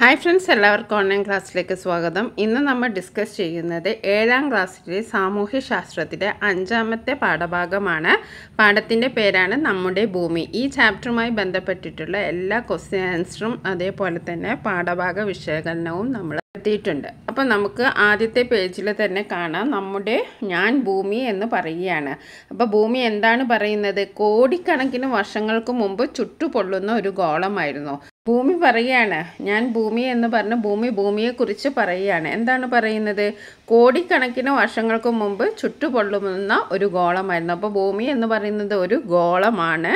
Hi friends എല്ലാവർക്കും online ക്ലാസ്സിലേക്ക് സ്വാഗതം ഇന്ന് നമ്മൾ ഡിസ്കസ് ചെയ്യുന്നത് ഏഴാം ക്ലാസ്സിലെ സാമൂഹ്യശാസ്ത്രത്തിലെ അഞ്ചാമത്തെ പാഠഭാഗമാണ് പാഠത്തിൻ്റെ പേരാണ് നമ്മുടെ ഭൂമി ഈ ചാപ്റ്ററുമായി ബന്ധപ്പെട്ടിട്ടുള്ള എല്ലാ ക്വസ്റ്റ്യൻ ആൻസറും അതേപോലെ തന്നെ പാഠഭാഗ വിശകലനവും നമ്മൾ എത്തിയിട്ടുണ്ട് അപ്പോൾ നമുക്ക് ആദ്യത്തെ പേജിൽ തന്നെ കാണാം നമ്മുടെ ഞാൻ ഭൂമി എന്ന് പറയുകയാണ് അപ്പോൾ ഭൂമി എന്താണ് പറയുന്നത് കോടിക്കണക്കിന് വർഷങ്ങൾക്ക് മുമ്പ് ചുട്ടുപൊള്ളുന്ന ഒരു ഗോളമായിരുന്നു ഭൂമി പറയുകയാണ് ഞാൻ ഭൂമി എന്ന് പറഞ്ഞ് ഭൂമി ഭൂമിയെക്കുറിച്ച് പറയുകയാണ് എന്താണ് പറയുന്നത് കോടിക്കണക്കിന് വർഷങ്ങൾക്ക് മുമ്പ് ചുട്ടുപൊള്ളുന്ന ഒരു ഗോളമായിരുന്നു അപ്പോൾ ഭൂമി എന്ന് പറയുന്നത് ഒരു ഗോളമാണ്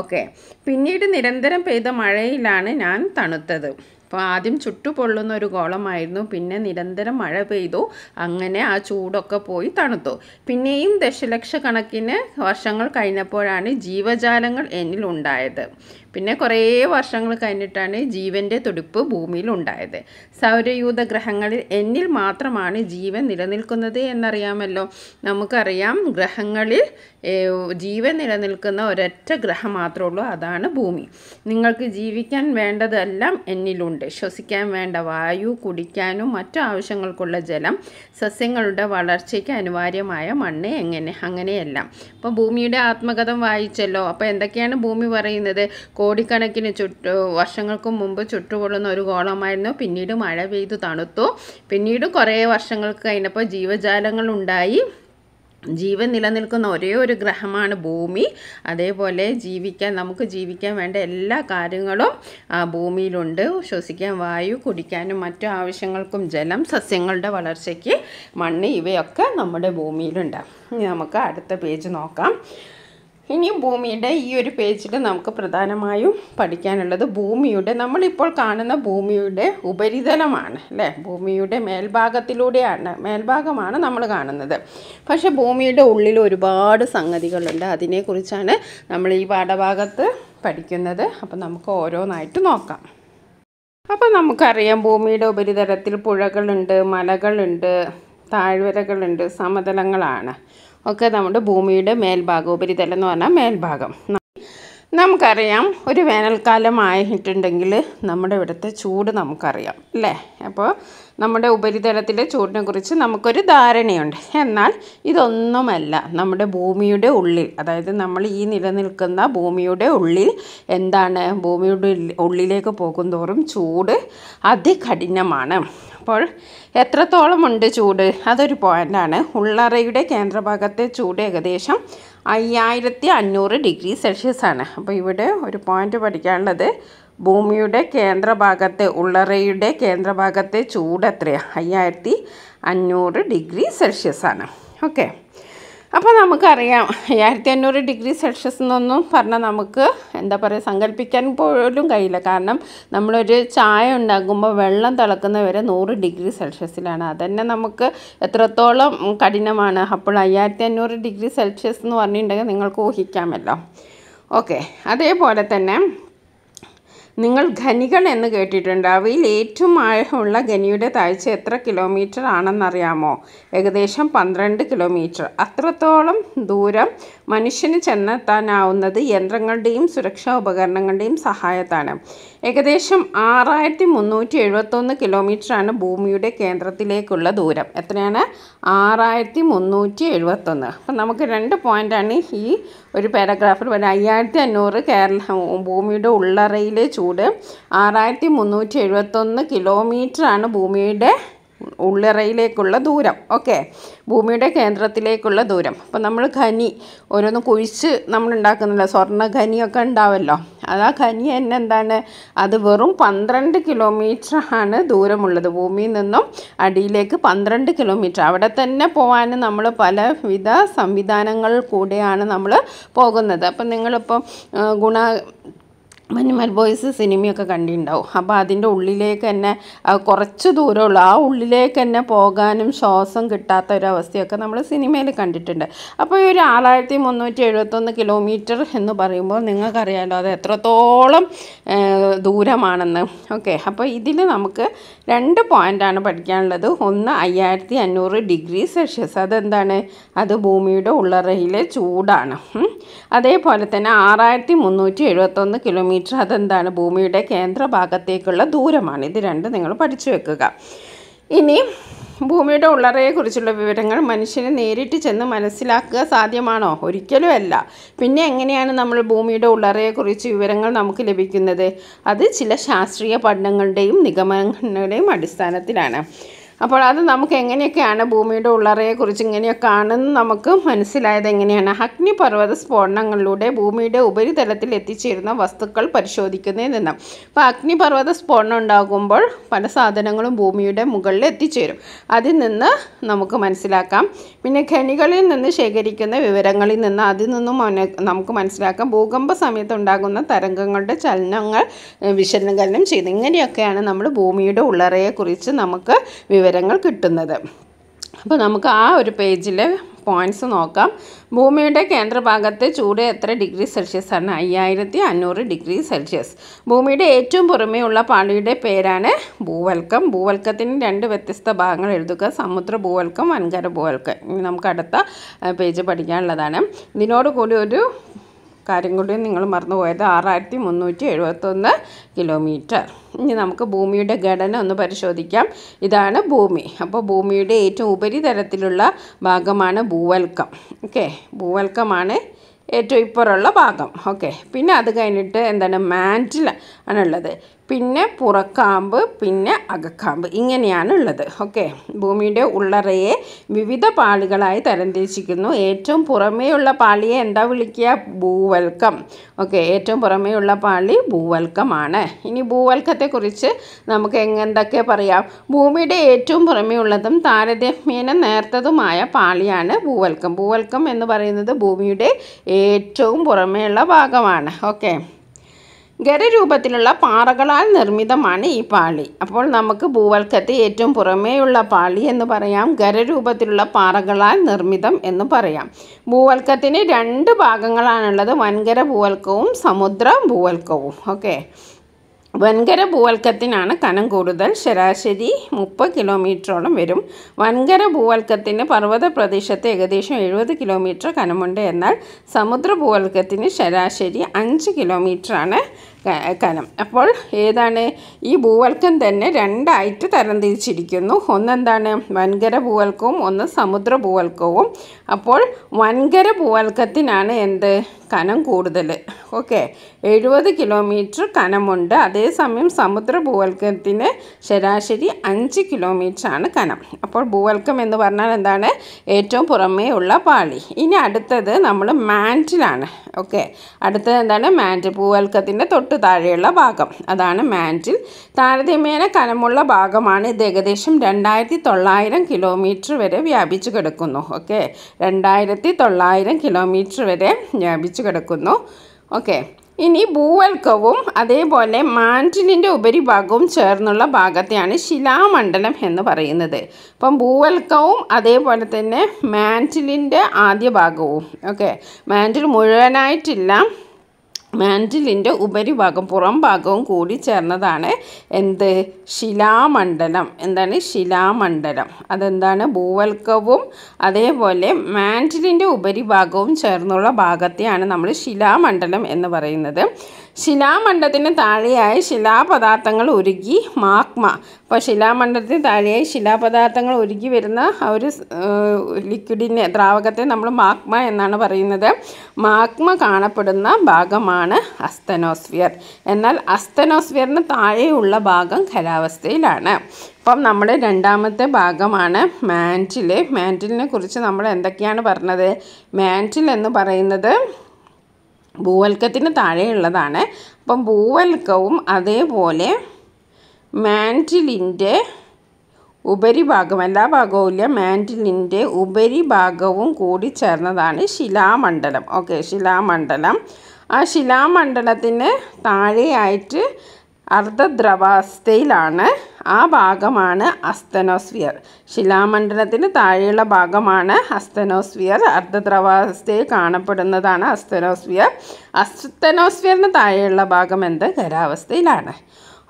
ഓക്കെ പിന്നീട് നിരന്തരം പെയ്ത മഴയിലാണ് ഞാൻ തണുത്തത് അപ്പോൾ ആദ്യം ചുട്ടുപൊള്ളുന്ന ഒരു ഗോളമായിരുന്നു പിന്നെ നിരന്തരം മഴ പെയ്തു അങ്ങനെ ആ ചൂടൊക്കെ പോയി തണുത്തു പിന്നെയും ദശലക്ഷക്കണക്കിന് വർഷങ്ങൾ കഴിഞ്ഞപ്പോഴാണ് ജീവജാലങ്ങൾ എന്നിലുണ്ടായത് പിന്നെ കുറേ വർഷങ്ങൾ കഴിഞ്ഞിട്ടാണ് ജീവൻ്റെ തുടിപ്പ് ഭൂമിയിൽ ഉണ്ടായത് സൗരയൂഥ ഗ്രഹങ്ങളിൽ എന്നിൽ മാത്രമാണ് ജീവൻ നിലനിൽക്കുന്നത് എന്നറിയാമല്ലോ നമുക്കറിയാം ഗ്രഹങ്ങളിൽ ജീവൻ നിലനിൽക്കുന്ന ഒരൊറ്റ ഗ്രഹം മാത്രമേ ഉള്ളൂ അതാണ് ഭൂമി നിങ്ങൾക്ക് ജീവിക്കാൻ വേണ്ടതെല്ലാം എന്നിലുണ്ട് ശ്വസിക്കാൻ വേണ്ട വായു കുടിക്കാനും മറ്റു ആവശ്യങ്ങൾക്കുള്ള ജലം സസ്യങ്ങളുടെ വളർച്ചയ്ക്ക് അനിവാര്യമായ മണ്ണ് എങ്ങനെ അങ്ങനെയെല്ലാം അപ്പോൾ ഭൂമിയുടെ ആത്മകഥം വായിച്ചല്ലോ അപ്പോൾ എന്തൊക്കെയാണ് ഭൂമി പറയുന്നത് കോടിക്കണക്കിന് ചുറ്റ് വർഷങ്ങൾക്ക് മുമ്പ് ചുട്ടുപൊള്ളുന്ന ഒരു ഗോളമായിരുന്നു പിന്നീട് മഴ പെയ്തു തണുത്തു പിന്നീട് കുറേ വർഷങ്ങൾക്ക് കഴിഞ്ഞപ്പോൾ ജീവജാലങ്ങൾ ഉണ്ടായി ജീവൻ നിലനിൽക്കുന്ന ഒരേ ഒരു ഗ്രഹമാണ് ഭൂമി അതേപോലെ ജീവിക്കാൻ നമുക്ക് ജീവിക്കാൻ വേണ്ട എല്ലാ കാര്യങ്ങളും ഭൂമിയിലുണ്ട് ശ്വസിക്കാൻ വായു കുടിക്കാനും മറ്റു ആവശ്യങ്ങൾക്കും ജലം സസ്യങ്ങളുടെ വളർച്ചയ്ക്ക് മണ്ണ് ഇവയൊക്കെ നമ്മുടെ ഭൂമിയിലുണ്ട് നമുക്ക് അടുത്ത പേജ് നോക്കാം ഇനി ഭൂമിയുടെ ഈ ഒരു പേജിൽ നമുക്ക് പ്രധാനമായും പഠിക്കാനുള്ളത് ഭൂമിയുടെ നമ്മളിപ്പോൾ കാണുന്ന ഭൂമിയുടെ ഉപരിതലമാണ് അല്ലേ ഭൂമിയുടെ മേൽഭാഗത്തിലൂടെയാണ് മേൽഭാഗമാണ് നമ്മൾ കാണുന്നത് പക്ഷെ ഭൂമിയുടെ ഉള്ളിൽ ഒരുപാട് സംഗതികളുണ്ട് അതിനെക്കുറിച്ചാണ് നമ്മൾ ഈ പാഠഭാഗത്ത് പഠിക്കുന്നത് അപ്പോൾ നമുക്ക് ഓരോന്നായിട്ട് നോക്കാം അപ്പോൾ നമുക്കറിയാം ഭൂമിയുടെ ഉപരിതലത്തിൽ പുഴകളുണ്ട് മലകളുണ്ട് താഴ്വരകളുണ്ട് സമതലങ്ങളാണ് ഒക്കെ നമ്മുടെ ഭൂമിയുടെ മേൽഭാഗം ഉപരിതലം എന്ന് പറഞ്ഞാൽ മേൽഭാഗം നമുക്കറിയാം ഒരു വേനൽക്കാലം ആയിട്ടുണ്ടെങ്കിൽ നമ്മുടെ ഇവിടുത്തെ ചൂട് നമുക്കറിയാം അല്ലേ അപ്പോൾ നമ്മുടെ ഉപരിതലത്തിലെ ചൂടിനെക്കുറിച്ച് നമുക്കൊരു ധാരണയുണ്ട് എന്നാൽ ഇതൊന്നുമല്ല നമ്മുടെ ഭൂമിയുടെ ഉള്ളിൽ അതായത് നമ്മൾ ഈ നിലനിൽക്കുന്ന ഭൂമിയുടെ ഉള്ളിൽ എന്താണ് ഭൂമിയുടെ ഉള്ളിലേക്ക് പോകുന്തോറും ചൂട് അതികഠിനമാണ് അപ്പോൾ എത്രത്തോളം ഉണ്ട് ചൂട് അതൊരു പോയിൻ്റാണ് ഉള്ളറയുടെ കേന്ദ്രഭാഗത്തെ ചൂട് ഏകദേശം അയ്യായിരത്തി അഞ്ഞൂറ് ഡിഗ്രി സെൽഷ്യസ് ആണ് അപ്പോൾ ഇവിടെ ഒരു പോയിൻ്റ് പഠിക്കാനുള്ളത് ഭൂമിയുടെ കേന്ദ്രഭാഗത്തെ ഉള്ളറയുടെ കേന്ദ്രഭാഗത്തെ ചൂട് എത്രയാണ് അയ്യായിരത്തി അഞ്ഞൂറ് ഡിഗ്രി സെൽഷ്യസ് ആണ് ഓക്കെ അപ്പോൾ നമുക്കറിയാം അയ്യായിരത്തി അഞ്ഞൂറ് ഡിഗ്രി സെൽഷ്യസ് എന്നൊന്നും പറഞ്ഞാൽ നമുക്ക് എന്താ പറയുക സങ്കല്പിക്കാൻ പോലും കഴിയില്ല കാരണം നമ്മളൊരു ചായ ഉണ്ടാക്കുമ്പോൾ വെള്ളം തിളക്കുന്ന വരെ നൂറ് ഡിഗ്രി സെൽഷ്യസിലാണ് അതന്നെ നമുക്ക് എത്രത്തോളം കഠിനമാണ് അപ്പോൾ അയ്യായിരത്തി അഞ്ഞൂറ് ഡിഗ്രി സെൽഷ്യസ് എന്ന് പറഞ്ഞിട്ടുണ്ടെങ്കിൽ നിങ്ങൾക്ക് ഊഹിക്കാമല്ലോ ഓക്കെ അതേപോലെ തന്നെ നിങ്ങൾ ഖനികൾ എന്ന് കേട്ടിട്ടുണ്ട് അവയിൽ ഏറ്റവും ആഴമുള്ള ഖനിയുടെ താഴ്ച എത്ര കിലോമീറ്റർ ആണെന്നറിയാമോ ഏകദേശം പന്ത്രണ്ട് കിലോമീറ്റർ അത്രത്തോളം ദൂരം മനുഷ്യന് ചെന്നെത്താനാവുന്നത് യന്ത്രങ്ങളുടെയും സുരക്ഷാ ഉപകരണങ്ങളുടെയും സഹായത്താണ് ഏകദേശം ആറായിരത്തി മുന്നൂറ്റി എഴുപത്തൊന്ന് കിലോമീറ്ററാണ് ഭൂമിയുടെ കേന്ദ്രത്തിലേക്കുള്ള ദൂരം എത്രയാണ് ആറായിരത്തി മുന്നൂറ്റി എഴുപത്തൊന്ന് അപ്പം നമുക്ക് രണ്ട് പോയിൻ്റാണ് ഈ ഒരു പാരഗ്രാഫിൽ വരുന്നത് അയ്യായിരത്തി അഞ്ഞൂറ് കേരള ഭൂമിയുടെ ഉള്ളറയിലെ ചൂട് ആറായിരത്തി മുന്നൂറ്റി എഴുപത്തൊന്ന് കിലോമീറ്ററാണ് ഭൂമിയുടെ ഉള്ളറയിലേക്കുള്ള ദൂരം ഓക്കെ ഭൂമിയുടെ കേന്ദ്രത്തിലേക്കുള്ള ദൂരം അപ്പോൾ നമ്മൾ ഖനി ഓരോന്ന് കുഴിച്ച് നമ്മൾ ഉണ്ടാക്കുന്നില്ല സ്വർണ്ണ ഖനിയൊക്കെ ഉണ്ടാവുമല്ലോ അത് ആ ഖനി തന്നെ എന്താണ് അത് വെറും പന്ത്രണ്ട് കിലോമീറ്റർ ആണ് ദൂരമുള്ളത് ഭൂമിയിൽ നിന്നും അടിയിലേക്ക് പന്ത്രണ്ട് കിലോമീറ്റർ അവിടെ തന്നെ പോകാൻ നമ്മൾ പലവിധ സംവിധാനങ്ങൾ കൂടെയാണ് നമ്മൾ പോകുന്നത് അപ്പം നിങ്ങളിപ്പം ഗുണ മഞ്ഞുമൽ ബോയ്സ് സിനിമയൊക്കെ കണ്ടിട്ടുണ്ടാവും അപ്പോൾ അതിൻ്റെ ഉള്ളിലേക്ക് തന്നെ കുറച്ച് ദൂരമുള്ളൂ ആ ഉള്ളിലേക്ക് തന്നെ പോകാനും ശ്വാസം കിട്ടാത്ത ഒരവസ്ഥയൊക്കെ നമ്മൾ സിനിമയിൽ കണ്ടിട്ടുണ്ട് അപ്പോൾ ഈ ഒരു ആറായിരത്തി മുന്നൂറ്റി എഴുപത്തൊന്ന് കിലോമീറ്റർ എന്ന് പറയുമ്പോൾ നിങ്ങൾക്കറിയാമല്ലോ അത് എത്രത്തോളം ദൂരമാണെന്ന് ഓക്കെ അപ്പോൾ ഇതിൽ നമുക്ക് രണ്ട് പോയിൻ്റാണ് പഠിക്കാനുള്ളത് ഒന്ന് അയ്യായിരത്തി അഞ്ഞൂറ് ഡിഗ്രി സെൽഷ്യസ് അതെന്താണ് അത് ഭൂമിയുടെ ഉള്ളറയിലെ ചൂടാണ് അതേപോലെ തന്നെ ആറായിരത്തി മുന്നൂറ്റി എഴുപത്തൊന്ന് കിലോമീറ്റർ മീറ്റർ അതെന്താണ് ഭൂമിയുടെ കേന്ദ്രഭാഗത്തേക്കുള്ള ദൂരമാണ് ഇത് രണ്ട് നിങ്ങൾ പഠിച്ചു വെക്കുക ഇനി ഭൂമിയുടെ ഉള്ളറയെക്കുറിച്ചുള്ള വിവരങ്ങൾ മനുഷ്യന് നേരിട്ട് ചെന്ന് മനസ്സിലാക്കുക സാധ്യമാണോ ഒരിക്കലുമല്ല പിന്നെ എങ്ങനെയാണ് നമ്മൾ ഭൂമിയുടെ ഉള്ളറയെക്കുറിച്ച് വിവരങ്ങൾ നമുക്ക് ലഭിക്കുന്നത് അത് ചില ശാസ്ത്രീയ പഠനങ്ങളുടെയും നിഗമനങ്ങളുടെയും അടിസ്ഥാനത്തിലാണ് അപ്പോൾ അത് നമുക്ക് എങ്ങനെയൊക്കെയാണ് ഭൂമിയുടെ ഉള്ളറയെക്കുറിച്ച് ഇങ്ങനെയൊക്കെ ആണെന്ന് നമുക്ക് മനസ്സിലായത് എങ്ങനെയാണ് അഗ്നിപർവ്വത സ്ഫോടനങ്ങളിലൂടെ ഭൂമിയുടെ ഉപരിതലത്തിൽ എത്തിച്ചേരുന്ന വസ്തുക്കൾ പരിശോധിക്കുന്നതിൽ നിന്നും അപ്പോൾ അഗ്നിപർവ്വത സ്ഫോടനം ഉണ്ടാകുമ്പോൾ പല സാധനങ്ങളും ഭൂമിയുടെ മുകളിൽ എത്തിച്ചേരും അതിൽ നിന്ന് നമുക്ക് മനസ്സിലാക്കാം പിന്നെ ഖനികളിൽ നിന്ന് ശേഖരിക്കുന്ന വിവരങ്ങളിൽ നിന്ന് അതിൽ നിന്നും നമുക്ക് മനസ്സിലാക്കാം ഭൂകമ്പ സമയത്ത് ഉണ്ടാകുന്ന തരംഗങ്ങളുടെ ചലനങ്ങൾ വിശകലനം ചെയ്ത് ഇങ്ങനെയൊക്കെയാണ് നമ്മൾ ഭൂമിയുടെ ഉള്ളറയെക്കുറിച്ച് നമുക്ക് വിവരം വിവരങ്ങൾ കിട്ടുന്നത് അപ്പോൾ നമുക്ക് ആ ഒരു പേജിൽ പോയിൻറ്റ്സ് നോക്കാം ഭൂമിയുടെ കേന്ദ്രഭാഗത്ത് ചൂട് എത്ര ഡിഗ്രി സെൽഷ്യസ് ആണ് അയ്യായിരത്തി അഞ്ഞൂറ് ഡിഗ്രി സെൽഷ്യസ് ഭൂമിയുടെ ഏറ്റവും പുറമെയുള്ള പാളിയുടെ പേരാണ് ഭൂവൽക്കം ഭൂവൽക്കത്തിന് രണ്ട് വ്യത്യസ്ത ഭാഗങ്ങൾ എഴുതുക സമുദ്ര ഭൂവൽക്കം വൻകര ഭൂവൽക്കം ഇനി നമുക്ക് അടുത്ത പേജ് പഠിക്കാനുള്ളതാണ് ഇതിനോടുകൂടി ഒരു കാര്യം കൂടി നിങ്ങൾ മറന്നുപോയത് ആറായിരത്തി മുന്നൂറ്റി എഴുപത്തൊന്ന് കിലോമീറ്റർ ഇനി നമുക്ക് ഭൂമിയുടെ ഘടന ഒന്ന് പരിശോധിക്കാം ഇതാണ് ഭൂമി അപ്പോൾ ഭൂമിയുടെ ഏറ്റവും ഉപരിതലത്തിലുള്ള ഭാഗമാണ് ഭൂവൽക്കം ഓക്കെ ഭൂവൽക്കമാണ് ഏറ്റവും ഇപ്പുറമുള്ള ഭാഗം ഓക്കെ പിന്നെ അത് കഴിഞ്ഞിട്ട് എന്താണ് മാൻറ്റിൽ ആണുള്ളത് പിന്നെ പുറക്കാമ്പ് പിന്നെ അകക്കാമ്പ് ഇങ്ങനെയാണ് ഉള്ളത് ഓക്കെ ഭൂമിയുടെ ഉള്ളറയെ വിവിധ പാളികളായി തരംതിരിച്ചിരിക്കുന്നു ഏറ്റവും പുറമേയുള്ള പാളിയെ എന്താ വിളിക്കുക ഭൂവൽക്കം ഓക്കെ ഏറ്റവും പുറമേയുള്ള പാളി ഭൂവൽക്കമാണ് ഇനി ഭൂവൽക്കത്തെക്കുറിച്ച് നമുക്ക് എന്തൊക്കെ പറയാം ഭൂമിയുടെ ഏറ്റവും പുറമേയുള്ളതും താരതമ്യേന നേർത്തതുമായ പാളിയാണ് ഭൂവൽക്കം ഭൂവൽക്കം എന്ന് പറയുന്നത് ഭൂമിയുടെ ഏറ്റവും പുറമേയുള്ള ഭാഗമാണ് ഓക്കെ ഖരരൂപത്തിലുള്ള പാറകളാൽ നിർമ്മിതമാണ് ഈ പാളി അപ്പോൾ നമുക്ക് ഭൂവൽക്കത്തെ ഏറ്റവും പുറമേയുള്ള പാളി എന്ന് പറയാം ഖരരൂപത്തിലുള്ള പാറകളാൽ നിർമ്മിതം എന്ന് പറയാം ഭൂവൽക്കത്തിന് രണ്ട് ഭാഗങ്ങളാണുള്ളത് വൻകര ഭൂവൽക്കവും സമുദ്ര ഭൂവൽക്കവും ഓക്കെ വൻകര ഭൂവൽക്കത്തിനാണ് കനം കൂടുതൽ ശരാശരി മുപ്പത് കിലോമീറ്ററോളം വരും വൻകര ഭൂവൽക്കത്തിന് പർവ്വത പ്രദേശത്ത് ഏകദേശം എഴുപത് കിലോമീറ്റർ കനമുണ്ട് എന്നാൽ സമുദ്ര ഭൂവൽക്കത്തിന് ശരാശരി അഞ്ച് കിലോമീറ്ററാണ് കനം അപ്പോൾ ഏതാണ് ഈ ഭൂവൽക്കം തന്നെ രണ്ടായിട്ട് തിരിച്ചിരിക്കുന്നു ഒന്നെന്താണ് വൻകര ഭൂവൽക്കവും ഒന്ന് സമുദ്ര ഭൂവൽക്കവും അപ്പോൾ വൻകര ഭൂവൽക്കത്തിനാണ് എന്ത് കനം കൂടുതൽ ഓക്കെ എഴുപത് കിലോമീറ്റർ കനമുണ്ട് അതേസമയം സമുദ്ര ഭൂവൽക്കത്തിന് ശരാശരി അഞ്ച് ആണ് കനം അപ്പോൾ ഭൂവൽക്കം എന്ന് പറഞ്ഞാൽ എന്താണ് ഏറ്റവും പുറമേ ഉള്ള പാളി ഇനി അടുത്തത് നമ്മൾ മാൻറ്റിലാണ് ഓക്കെ അടുത്തത് എന്താണ് മാൻറ്റിൽ പൂവൽക്കത്തിൻ്റെ തൊട്ട് താഴെയുള്ള ഭാഗം അതാണ് മാൻറ്റിൽ താരതമ്യേന കനമുള്ള ഭാഗമാണ് ഇത് ഏകദേശം രണ്ടായിരത്തി തൊള്ളായിരം കിലോമീറ്റർ വരെ വ്യാപിച്ചു കിടക്കുന്നു ഓക്കെ രണ്ടായിരത്തി തൊള്ളായിരം കിലോമീറ്റർ വരെ വ്യാപിച്ചു കിടക്കുന്നു ഓക്കെ ഇനി ഭൂവൽക്കവും അതേപോലെ മാൻറ്റിലിൻ്റെ ഉപരിഭാഗവും ചേർന്നുള്ള ഭാഗത്തെയാണ് ശിലാമണ്ഡലം എന്ന് പറയുന്നത് അപ്പം ഭൂവൽക്കവും അതേപോലെ തന്നെ മാൻറ്റിലിൻ്റെ ആദ്യ ഭാഗവും ഓക്കെ മാൻറ്റിൽ മുഴുവനായിട്ടില്ല മാൻഡിലിൻ്റെ ഉപരിഭാഗം പുറം ഭാഗവും കൂടി ചേർന്നതാണ് എന്ത് ശിലാമണ്ഡലം എന്താണ് ശിലാമണ്ഡലം അതെന്താണ് ഭൂവൽക്കവും അതേപോലെ മാൻഡിലിൻ്റെ ഉപരിഭാഗവും ചേർന്നുള്ള ഭാഗത്തെയാണ് നമ്മൾ ശിലാമണ്ഡലം എന്ന് പറയുന്നത് ശിലാമണ്ഡത്തിന് താഴെയായി ശിലാപദാർത്ഥങ്ങൾ ഒരുക്കി മാഗ്മ അപ്പോൾ ശിലാമണ്ഡത്തിന് താഴെയായി ശിലാപദാർത്ഥങ്ങൾ ഒരുക്കി വരുന്ന ആ ഒരു ലിക്വിഡിനെ ദ്രാവകത്തെ നമ്മൾ മാഗ്മ എന്നാണ് പറയുന്നത് മാഗ്മ കാണപ്പെടുന്ന ഭാഗമാണ് അസ്തനോസ്ഫിയർ എന്നാൽ അസ്തനോസ്ഫിയറിന് താഴെയുള്ള ഭാഗം ഖരാവസ്ഥയിലാണ് അപ്പം നമ്മുടെ രണ്ടാമത്തെ ഭാഗമാണ് മാൻറ്റിൽ മാൻറ്റിലിനെ കുറിച്ച് നമ്മൾ എന്തൊക്കെയാണ് പറഞ്ഞത് മാൻറ്റിൽ എന്ന് പറയുന്നത് ഭൂവൽക്കത്തിന് താഴെയുള്ളതാണ് അപ്പം ഭൂവൽക്കവും അതേപോലെ മാൻറ്റിലിൻ്റെ ഉപരിഭാഗം എല്ലാ ഭാഗവും ഇല്ല മാൻറ്റിലിൻ്റെ ഉപരിഭാഗവും കൂടി ചേർന്നതാണ് ശിലാമണ്ഡലം ഓക്കെ ശിലാമണ്ഡലം ആ ശിലാമണ്ഡലത്തിന് താഴെയായിട്ട് അർദ്ധദ്രവാവസ്ഥയിലാണ് ആ ഭാഗമാണ് അസ്തനോസ്ഫിയർ ശിലാമണ്ഡലത്തിന് താഴെയുള്ള ഭാഗമാണ് അസ്തനോസ്ഫിയർ അർദ്ധദ്രവാവസ്ഥയിൽ കാണപ്പെടുന്നതാണ് അസ്തനോസ്ഫിയർ അസ്തനോസ്ഫിയറിന് താഴെയുള്ള ഭാഗം എന്ത് ഖരാവസ്ഥയിലാണ്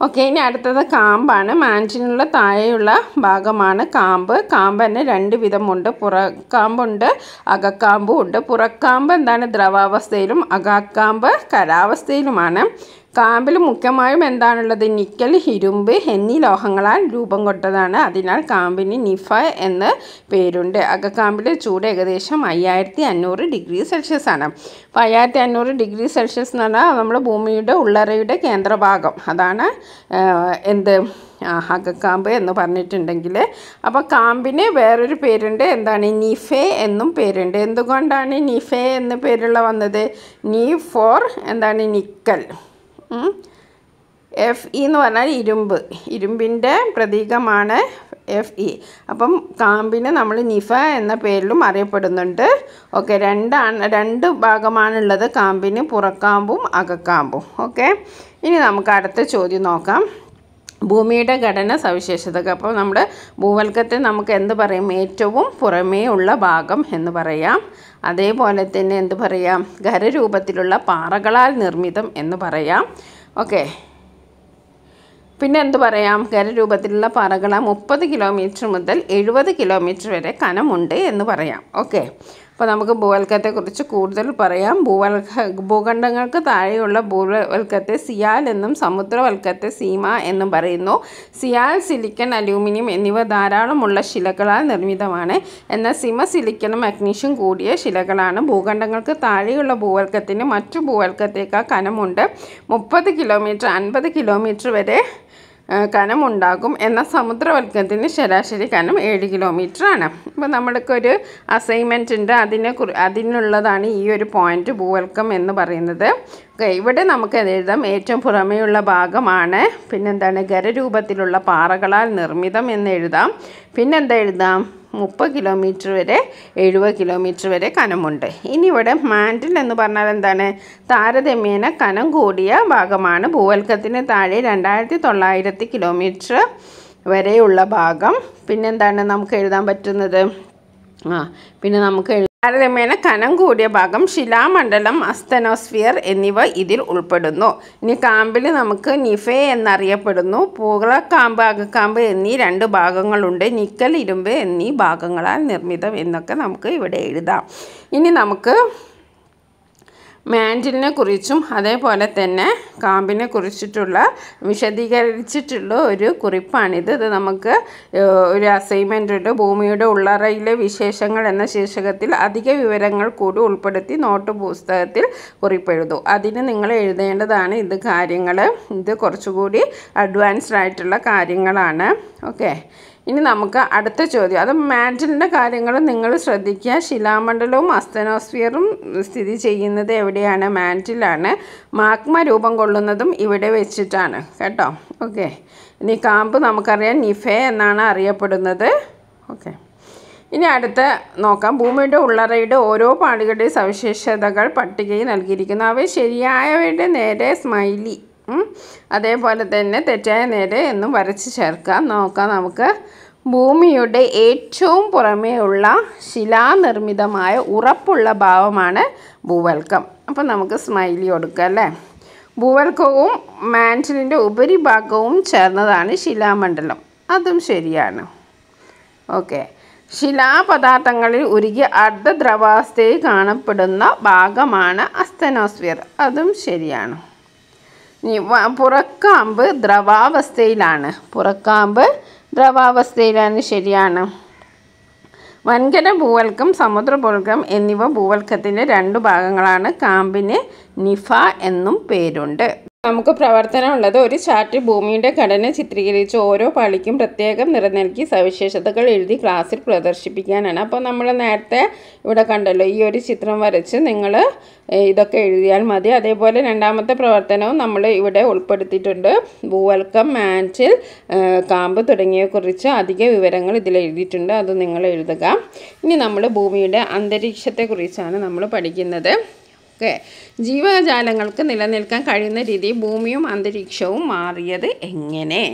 ഓക്കെ ഇനി അടുത്തത് കാമ്പാണ് മാൻഷിനുള്ള താഴെയുള്ള ഭാഗമാണ് കാമ്പ് കാമ്പ് തന്നെ രണ്ട് വിധമുണ്ട് പുറക്കാമ്പുണ്ട് അകക്കാമ്പും ഉണ്ട് പുറക്കാമ്പ് എന്താണ് ദ്രവാവസ്ഥയിലും അകാക്കാമ്പ് കരാവസ്ഥയിലുമാണ് കാമ്പിൽ മുഖ്യമായും എന്താണുള്ളത് നിക്കൽ ഇരുമ്പ് എന്നീ ലോഹങ്ങളാൽ രൂപം കൊണ്ടതാണ് അതിനാൽ കാമ്പിന് നിഫ എന്ന് പേരുണ്ട് അകക്കാമ്പിലെ ചൂട് ഏകദേശം അയ്യായിരത്തി അഞ്ഞൂറ് ഡിഗ്രി സെൽഷ്യസ് ആണ് അപ്പം അയ്യായിരത്തി അഞ്ഞൂറ് ഡിഗ്രി സെൽഷ്യസ് എന്ന് പറഞ്ഞാൽ നമ്മൾ ഭൂമിയുടെ ഉള്ളറയുടെ കേന്ദ്രഭാഗം അതാണ് എന്ത് അകക്കാമ്പ് എന്ന് പറഞ്ഞിട്ടുണ്ടെങ്കിൽ അപ്പോൾ കാമ്പിന് വേറൊരു പേരുണ്ട് എന്താണ് നിഫെ എന്നും പേരുണ്ട് എന്തുകൊണ്ടാണ് നിഫെ എന്ന പേരുള്ള വന്നത് നീ ഫോർ എന്താണ് നിക്കൽ എഫ് ഇ e എന്ന് പറഞ്ഞാൽ ഇരുമ്പ് ഇരുമ്പിൻ്റെ പ്രതീകമാണ് എഫ് ഇ e. അപ്പം കാമ്പിന് നമ്മൾ നിഫ എന്ന പേരിലും അറിയപ്പെടുന്നുണ്ട് ഓക്കെ രണ്ടാണ് രണ്ട് ഭാഗമാണുള്ളത് കാമ്പിന് പുറക്കാമ്പും അകക്കാമ്പും ഓക്കെ ഇനി നമുക്ക് അടുത്ത ചോദ്യം നോക്കാം ഭൂമിയുടെ ഘടന സവിശേഷതകൾ അപ്പോൾ നമ്മുടെ ഭൂവൽക്കത്തെ നമുക്ക് എന്ത് പറയും ഏറ്റവും പുറമേ ഉള്ള ഭാഗം എന്ന് പറയാം അതേപോലെ തന്നെ എന്ത് പറയാം ഖരരൂപത്തിലുള്ള പാറകളാൽ നിർമ്മിതം എന്ന് പറയാം ഓക്കെ പിന്നെ എന്ത് പറയാം ഖരരൂപത്തിലുള്ള പാറകള മുപ്പത് കിലോമീറ്റർ മുതൽ എഴുപത് കിലോമീറ്റർ വരെ കനമുണ്ട് എന്ന് പറയാം ഓക്കെ അപ്പോൾ നമുക്ക് ഭൂവൽക്കത്തെക്കുറിച്ച് കൂടുതൽ പറയാം ഭൂവൽക്ക ഭൂഖണ്ഡങ്ങൾക്ക് താഴെയുള്ള ഭൂവൽക്കത്തെ സിയാൽ എന്നും സമുദ്രവൽക്കത്തെ സീമ എന്നും പറയുന്നു സിയാൽ സിലിക്കൻ അലൂമിനിയം എന്നിവ ധാരാളമുള്ള ശിലകളാൽ നിർമ്മിതമാണ് എന്നാൽ സിമ സിലിക്കണും മഗ്നീഷ്യം കൂടിയ ശിലകളാണ് ഭൂഖണ്ഡങ്ങൾക്ക് താഴെയുള്ള ഭൂവൽക്കത്തിന് മറ്റു ഭൂവൽക്കത്തേക്കാൾ കനമുണ്ട് മുപ്പത് കിലോമീറ്റർ അൻപത് കിലോമീറ്റർ വരെ ഉണ്ടാകും എന്നാൽ സമുദ്രവൽക്കത്തിന് ശരാശരി കനം ഏഴ് കിലോമീറ്റർ ആണ് അപ്പോൾ നമ്മൾക്കൊരു അസൈൻമെൻ്റ് ഉണ്ട് അതിനെ അതിനുള്ളതാണ് ഈ ഒരു പോയിൻ്റ് ഭൂവൽക്കം എന്ന് പറയുന്നത് ഓക്കെ ഇവിടെ നമുക്ക് എഴുതാം ഏറ്റവും പുറമെയുള്ള ഭാഗമാണ് പിന്നെന്താണ് ഖരരൂപത്തിലുള്ള പാറകളാൽ നിർമ്മിതം എന്ന് എഴുതാം പിന്നെന്താ എഴുതാം മുപ്പത് കിലോമീറ്റർ വരെ എഴുപത് കിലോമീറ്റർ വരെ കനമുണ്ട് ഇനി ഇവിടെ മാൻഡിൽ എന്ന് പറഞ്ഞാൽ എന്താണ് താരതമ്യേന കനം കൂടിയ ഭാഗമാണ് ഭൂവൽക്കത്തിന് താഴെ രണ്ടായിരത്തി തൊള്ളായിരത്തി കിലോമീറ്റർ വരെയുള്ള ഭാഗം പിന്നെന്താണ് നമുക്ക് എഴുതാൻ പറ്റുന്നത് ആ പിന്നെ നമുക്ക് താരതമ്യേന കനം കൂടിയ ഭാഗം ശിലാമണ്ഡലം അസ്തനോസ്ഫിയർ എന്നിവ ഇതിൽ ഉൾപ്പെടുന്നു ഇനി കാമ്പിൽ നമുക്ക് നിഫെ എന്നറിയപ്പെടുന്നു പൂകളക്കാമ്പ് അകക്കാമ്പ് എന്നീ രണ്ട് ഭാഗങ്ങളുണ്ട് നിക്കൽ ഇരുമ്പ് എന്നീ ഭാഗങ്ങളാൽ നിർമ്മിതം എന്നൊക്കെ നമുക്ക് ഇവിടെ എഴുതാം ഇനി നമുക്ക് മാൻറ്റിലിനെ കുറിച്ചും അതേപോലെ തന്നെ കാമ്പിനെ കുറിച്ചിട്ടുള്ള വിശദീകരിച്ചിട്ടുള്ള ഒരു കുറിപ്പാണിത് ഇത് നമുക്ക് ഒരു അസൈൻമെൻ്റ് ഉണ്ട് ഭൂമിയുടെ ഉള്ളറയിലെ വിശേഷങ്ങൾ എന്ന ശീർഷകത്തിൽ അധിക വിവരങ്ങൾ കൂടി ഉൾപ്പെടുത്തി നോട്ട് പുസ്തകത്തിൽ കുറിപ്പെഴുതും അതിന് നിങ്ങൾ എഴുതേണ്ടതാണ് ഇത് കാര്യങ്ങൾ ഇത് കുറച്ചുകൂടി അഡ്വാൻസ്ഡ് ആയിട്ടുള്ള കാര്യങ്ങളാണ് ഓക്കെ ഇനി നമുക്ക് അടുത്ത ചോദ്യം അത് മാൻഡലിൻ്റെ കാര്യങ്ങൾ നിങ്ങൾ ശ്രദ്ധിക്കുക ശിലാമണ്ഡലവും അസ്തനോസ്ഫിയറും സ്ഥിതി ചെയ്യുന്നത് എവിടെയാണ് മാൻറ്റിലാണ് മാഗ്മ രൂപം കൊള്ളുന്നതും ഇവിടെ വെച്ചിട്ടാണ് കേട്ടോ ഓക്കെ ഇനി കാമ്പ് നമുക്കറിയാം നിഫേ എന്നാണ് അറിയപ്പെടുന്നത് ഓക്കെ ഇനി അടുത്ത നോക്കാം ഭൂമിയുടെ ഉള്ളറയുടെ ഓരോ പാടുകളുടെയും സവിശേഷതകൾ പട്ടികയിൽ നൽകിയിരിക്കുന്നു അവ ശരിയായവയുടെ നേരെ സ്മൈലി അതേപോലെ തന്നെ തെറ്റായ നേരെ എന്നും വരച്ച് ചേർക്കാം നോക്കാം നമുക്ക് ഭൂമിയുടെ ഏറ്റവും പുറമേയുള്ള ശിലാനിർമ്മിതമായ ഉറപ്പുള്ള ഭാവമാണ് ഭൂവൽക്കം അപ്പം നമുക്ക് സ്മൈലി കൊടുക്കുക അല്ലേ ഭൂവൽക്കവും മാൻറ്റിലിൻ്റെ ഉപരിഭാഗവും ചേർന്നതാണ് ശിലാമണ്ഡലം അതും ശരിയാണ് ഓക്കെ ശിലാപദാർത്ഥങ്ങളിൽ ഉരുകിയ അർദ്ധദ്രവാവസ്ഥയിൽ കാണപ്പെടുന്ന ഭാഗമാണ് അസ്തനോസ്ഫിയർ അതും ശരിയാണ് പുറക്കാമ്പ് ദ്രവാവസ്ഥയിലാണ് പുറക്കാമ്പ് ദ്രവാവസ്ഥയിലാണ് ശരിയാണ് വൻകര ഭൂവൽക്കം സമുദ്രഭൂവൽക്കം എന്നിവ ഭൂവൽക്കത്തിൻ്റെ രണ്ട് ഭാഗങ്ങളാണ് കാമ്പിന് നിഫ എന്നും പേരുണ്ട് നമുക്ക് പ്രവർത്തനമുള്ളത് ഒരു ചാർട്ട് ഭൂമിയുടെ ഘടന ചിത്രീകരിച്ച് ഓരോ പാളിക്കും പ്രത്യേകം നിറം സവിശേഷതകൾ എഴുതി ക്ലാസ്സിൽ പ്രദർശിപ്പിക്കാനാണ് അപ്പോൾ നമ്മൾ നേരത്തെ ഇവിടെ കണ്ടല്ലോ ഈ ഒരു ചിത്രം വരച്ച് നിങ്ങൾ ഇതൊക്കെ എഴുതിയാൽ മതി അതേപോലെ രണ്ടാമത്തെ പ്രവർത്തനവും നമ്മൾ ഇവിടെ ഉൾപ്പെടുത്തിയിട്ടുണ്ട് ഭൂവൽക്കം മാൻസിൽ കാമ്പ് തുടങ്ങിയെക്കുറിച്ച് അധിക വിവരങ്ങൾ ഇതിൽ എഴുതിയിട്ടുണ്ട് അത് നിങ്ങൾ എഴുതുക ഇനി നമ്മൾ ഭൂമിയുടെ അന്തരീക്ഷത്തെക്കുറിച്ചാണ് നമ്മൾ പഠിക്കുന്നത് ഓക്കെ ജീവജാലങ്ങൾക്ക് നിലനിൽക്കാൻ കഴിയുന്ന രീതി ഭൂമിയും അന്തരീക്ഷവും മാറിയത് എങ്ങനെ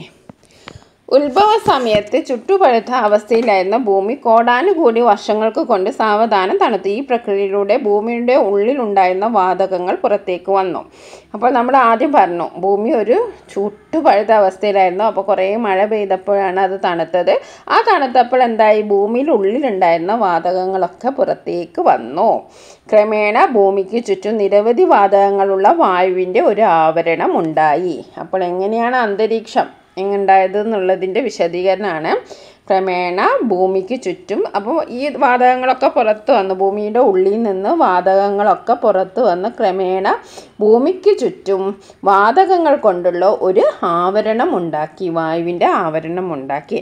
ഉത്ഭവ സമയത്ത് ചുറ്റുപഴുത്ത അവസ്ഥയിലായിരുന്ന ഭൂമി കോടാനുകൂടി വർഷങ്ങൾക്ക് കൊണ്ട് സാവധാനം തണുത്തു ഈ പ്രക്രിയയിലൂടെ ഭൂമിയുടെ ഉള്ളിലുണ്ടായിരുന്ന വാതകങ്ങൾ പുറത്തേക്ക് വന്നു അപ്പോൾ നമ്മൾ ആദ്യം പറഞ്ഞു ഭൂമി ഒരു ചുട്ടുപഴുത്ത അവസ്ഥയിലായിരുന്നു അപ്പോൾ കുറേ മഴ പെയ്തപ്പോഴാണ് അത് തണുത്തത് ആ തണുത്തപ്പോൾ എന്തായി ഭൂമിയിൽ ഉള്ളിലുണ്ടായിരുന്ന വാതകങ്ങളൊക്കെ പുറത്തേക്ക് വന്നു ക്രമേണ ഭൂമിക്ക് ചുറ്റും നിരവധി വാതകങ്ങളുള്ള വായുവിൻ്റെ ഒരു ആവരണം ഉണ്ടായി അപ്പോൾ എങ്ങനെയാണ് അന്തരീക്ഷം എന്നുണ്ടായത് എന്നുള്ളതിൻ്റെ വിശദീകരണമാണ് ക്രമേണ ഭൂമിക്ക് ചുറ്റും അപ്പോൾ ഈ വാതകങ്ങളൊക്കെ പുറത്ത് വന്ന് ഭൂമിയുടെ ഉള്ളിൽ നിന്ന് വാതകങ്ങളൊക്കെ പുറത്ത് വന്ന് ക്രമേണ ഭൂമിക്ക് ചുറ്റും വാതകങ്ങൾ കൊണ്ടുള്ള ഒരു ആവരണം ഉണ്ടാക്കി വായുവിൻ്റെ ആവരണം ഉണ്ടാക്കി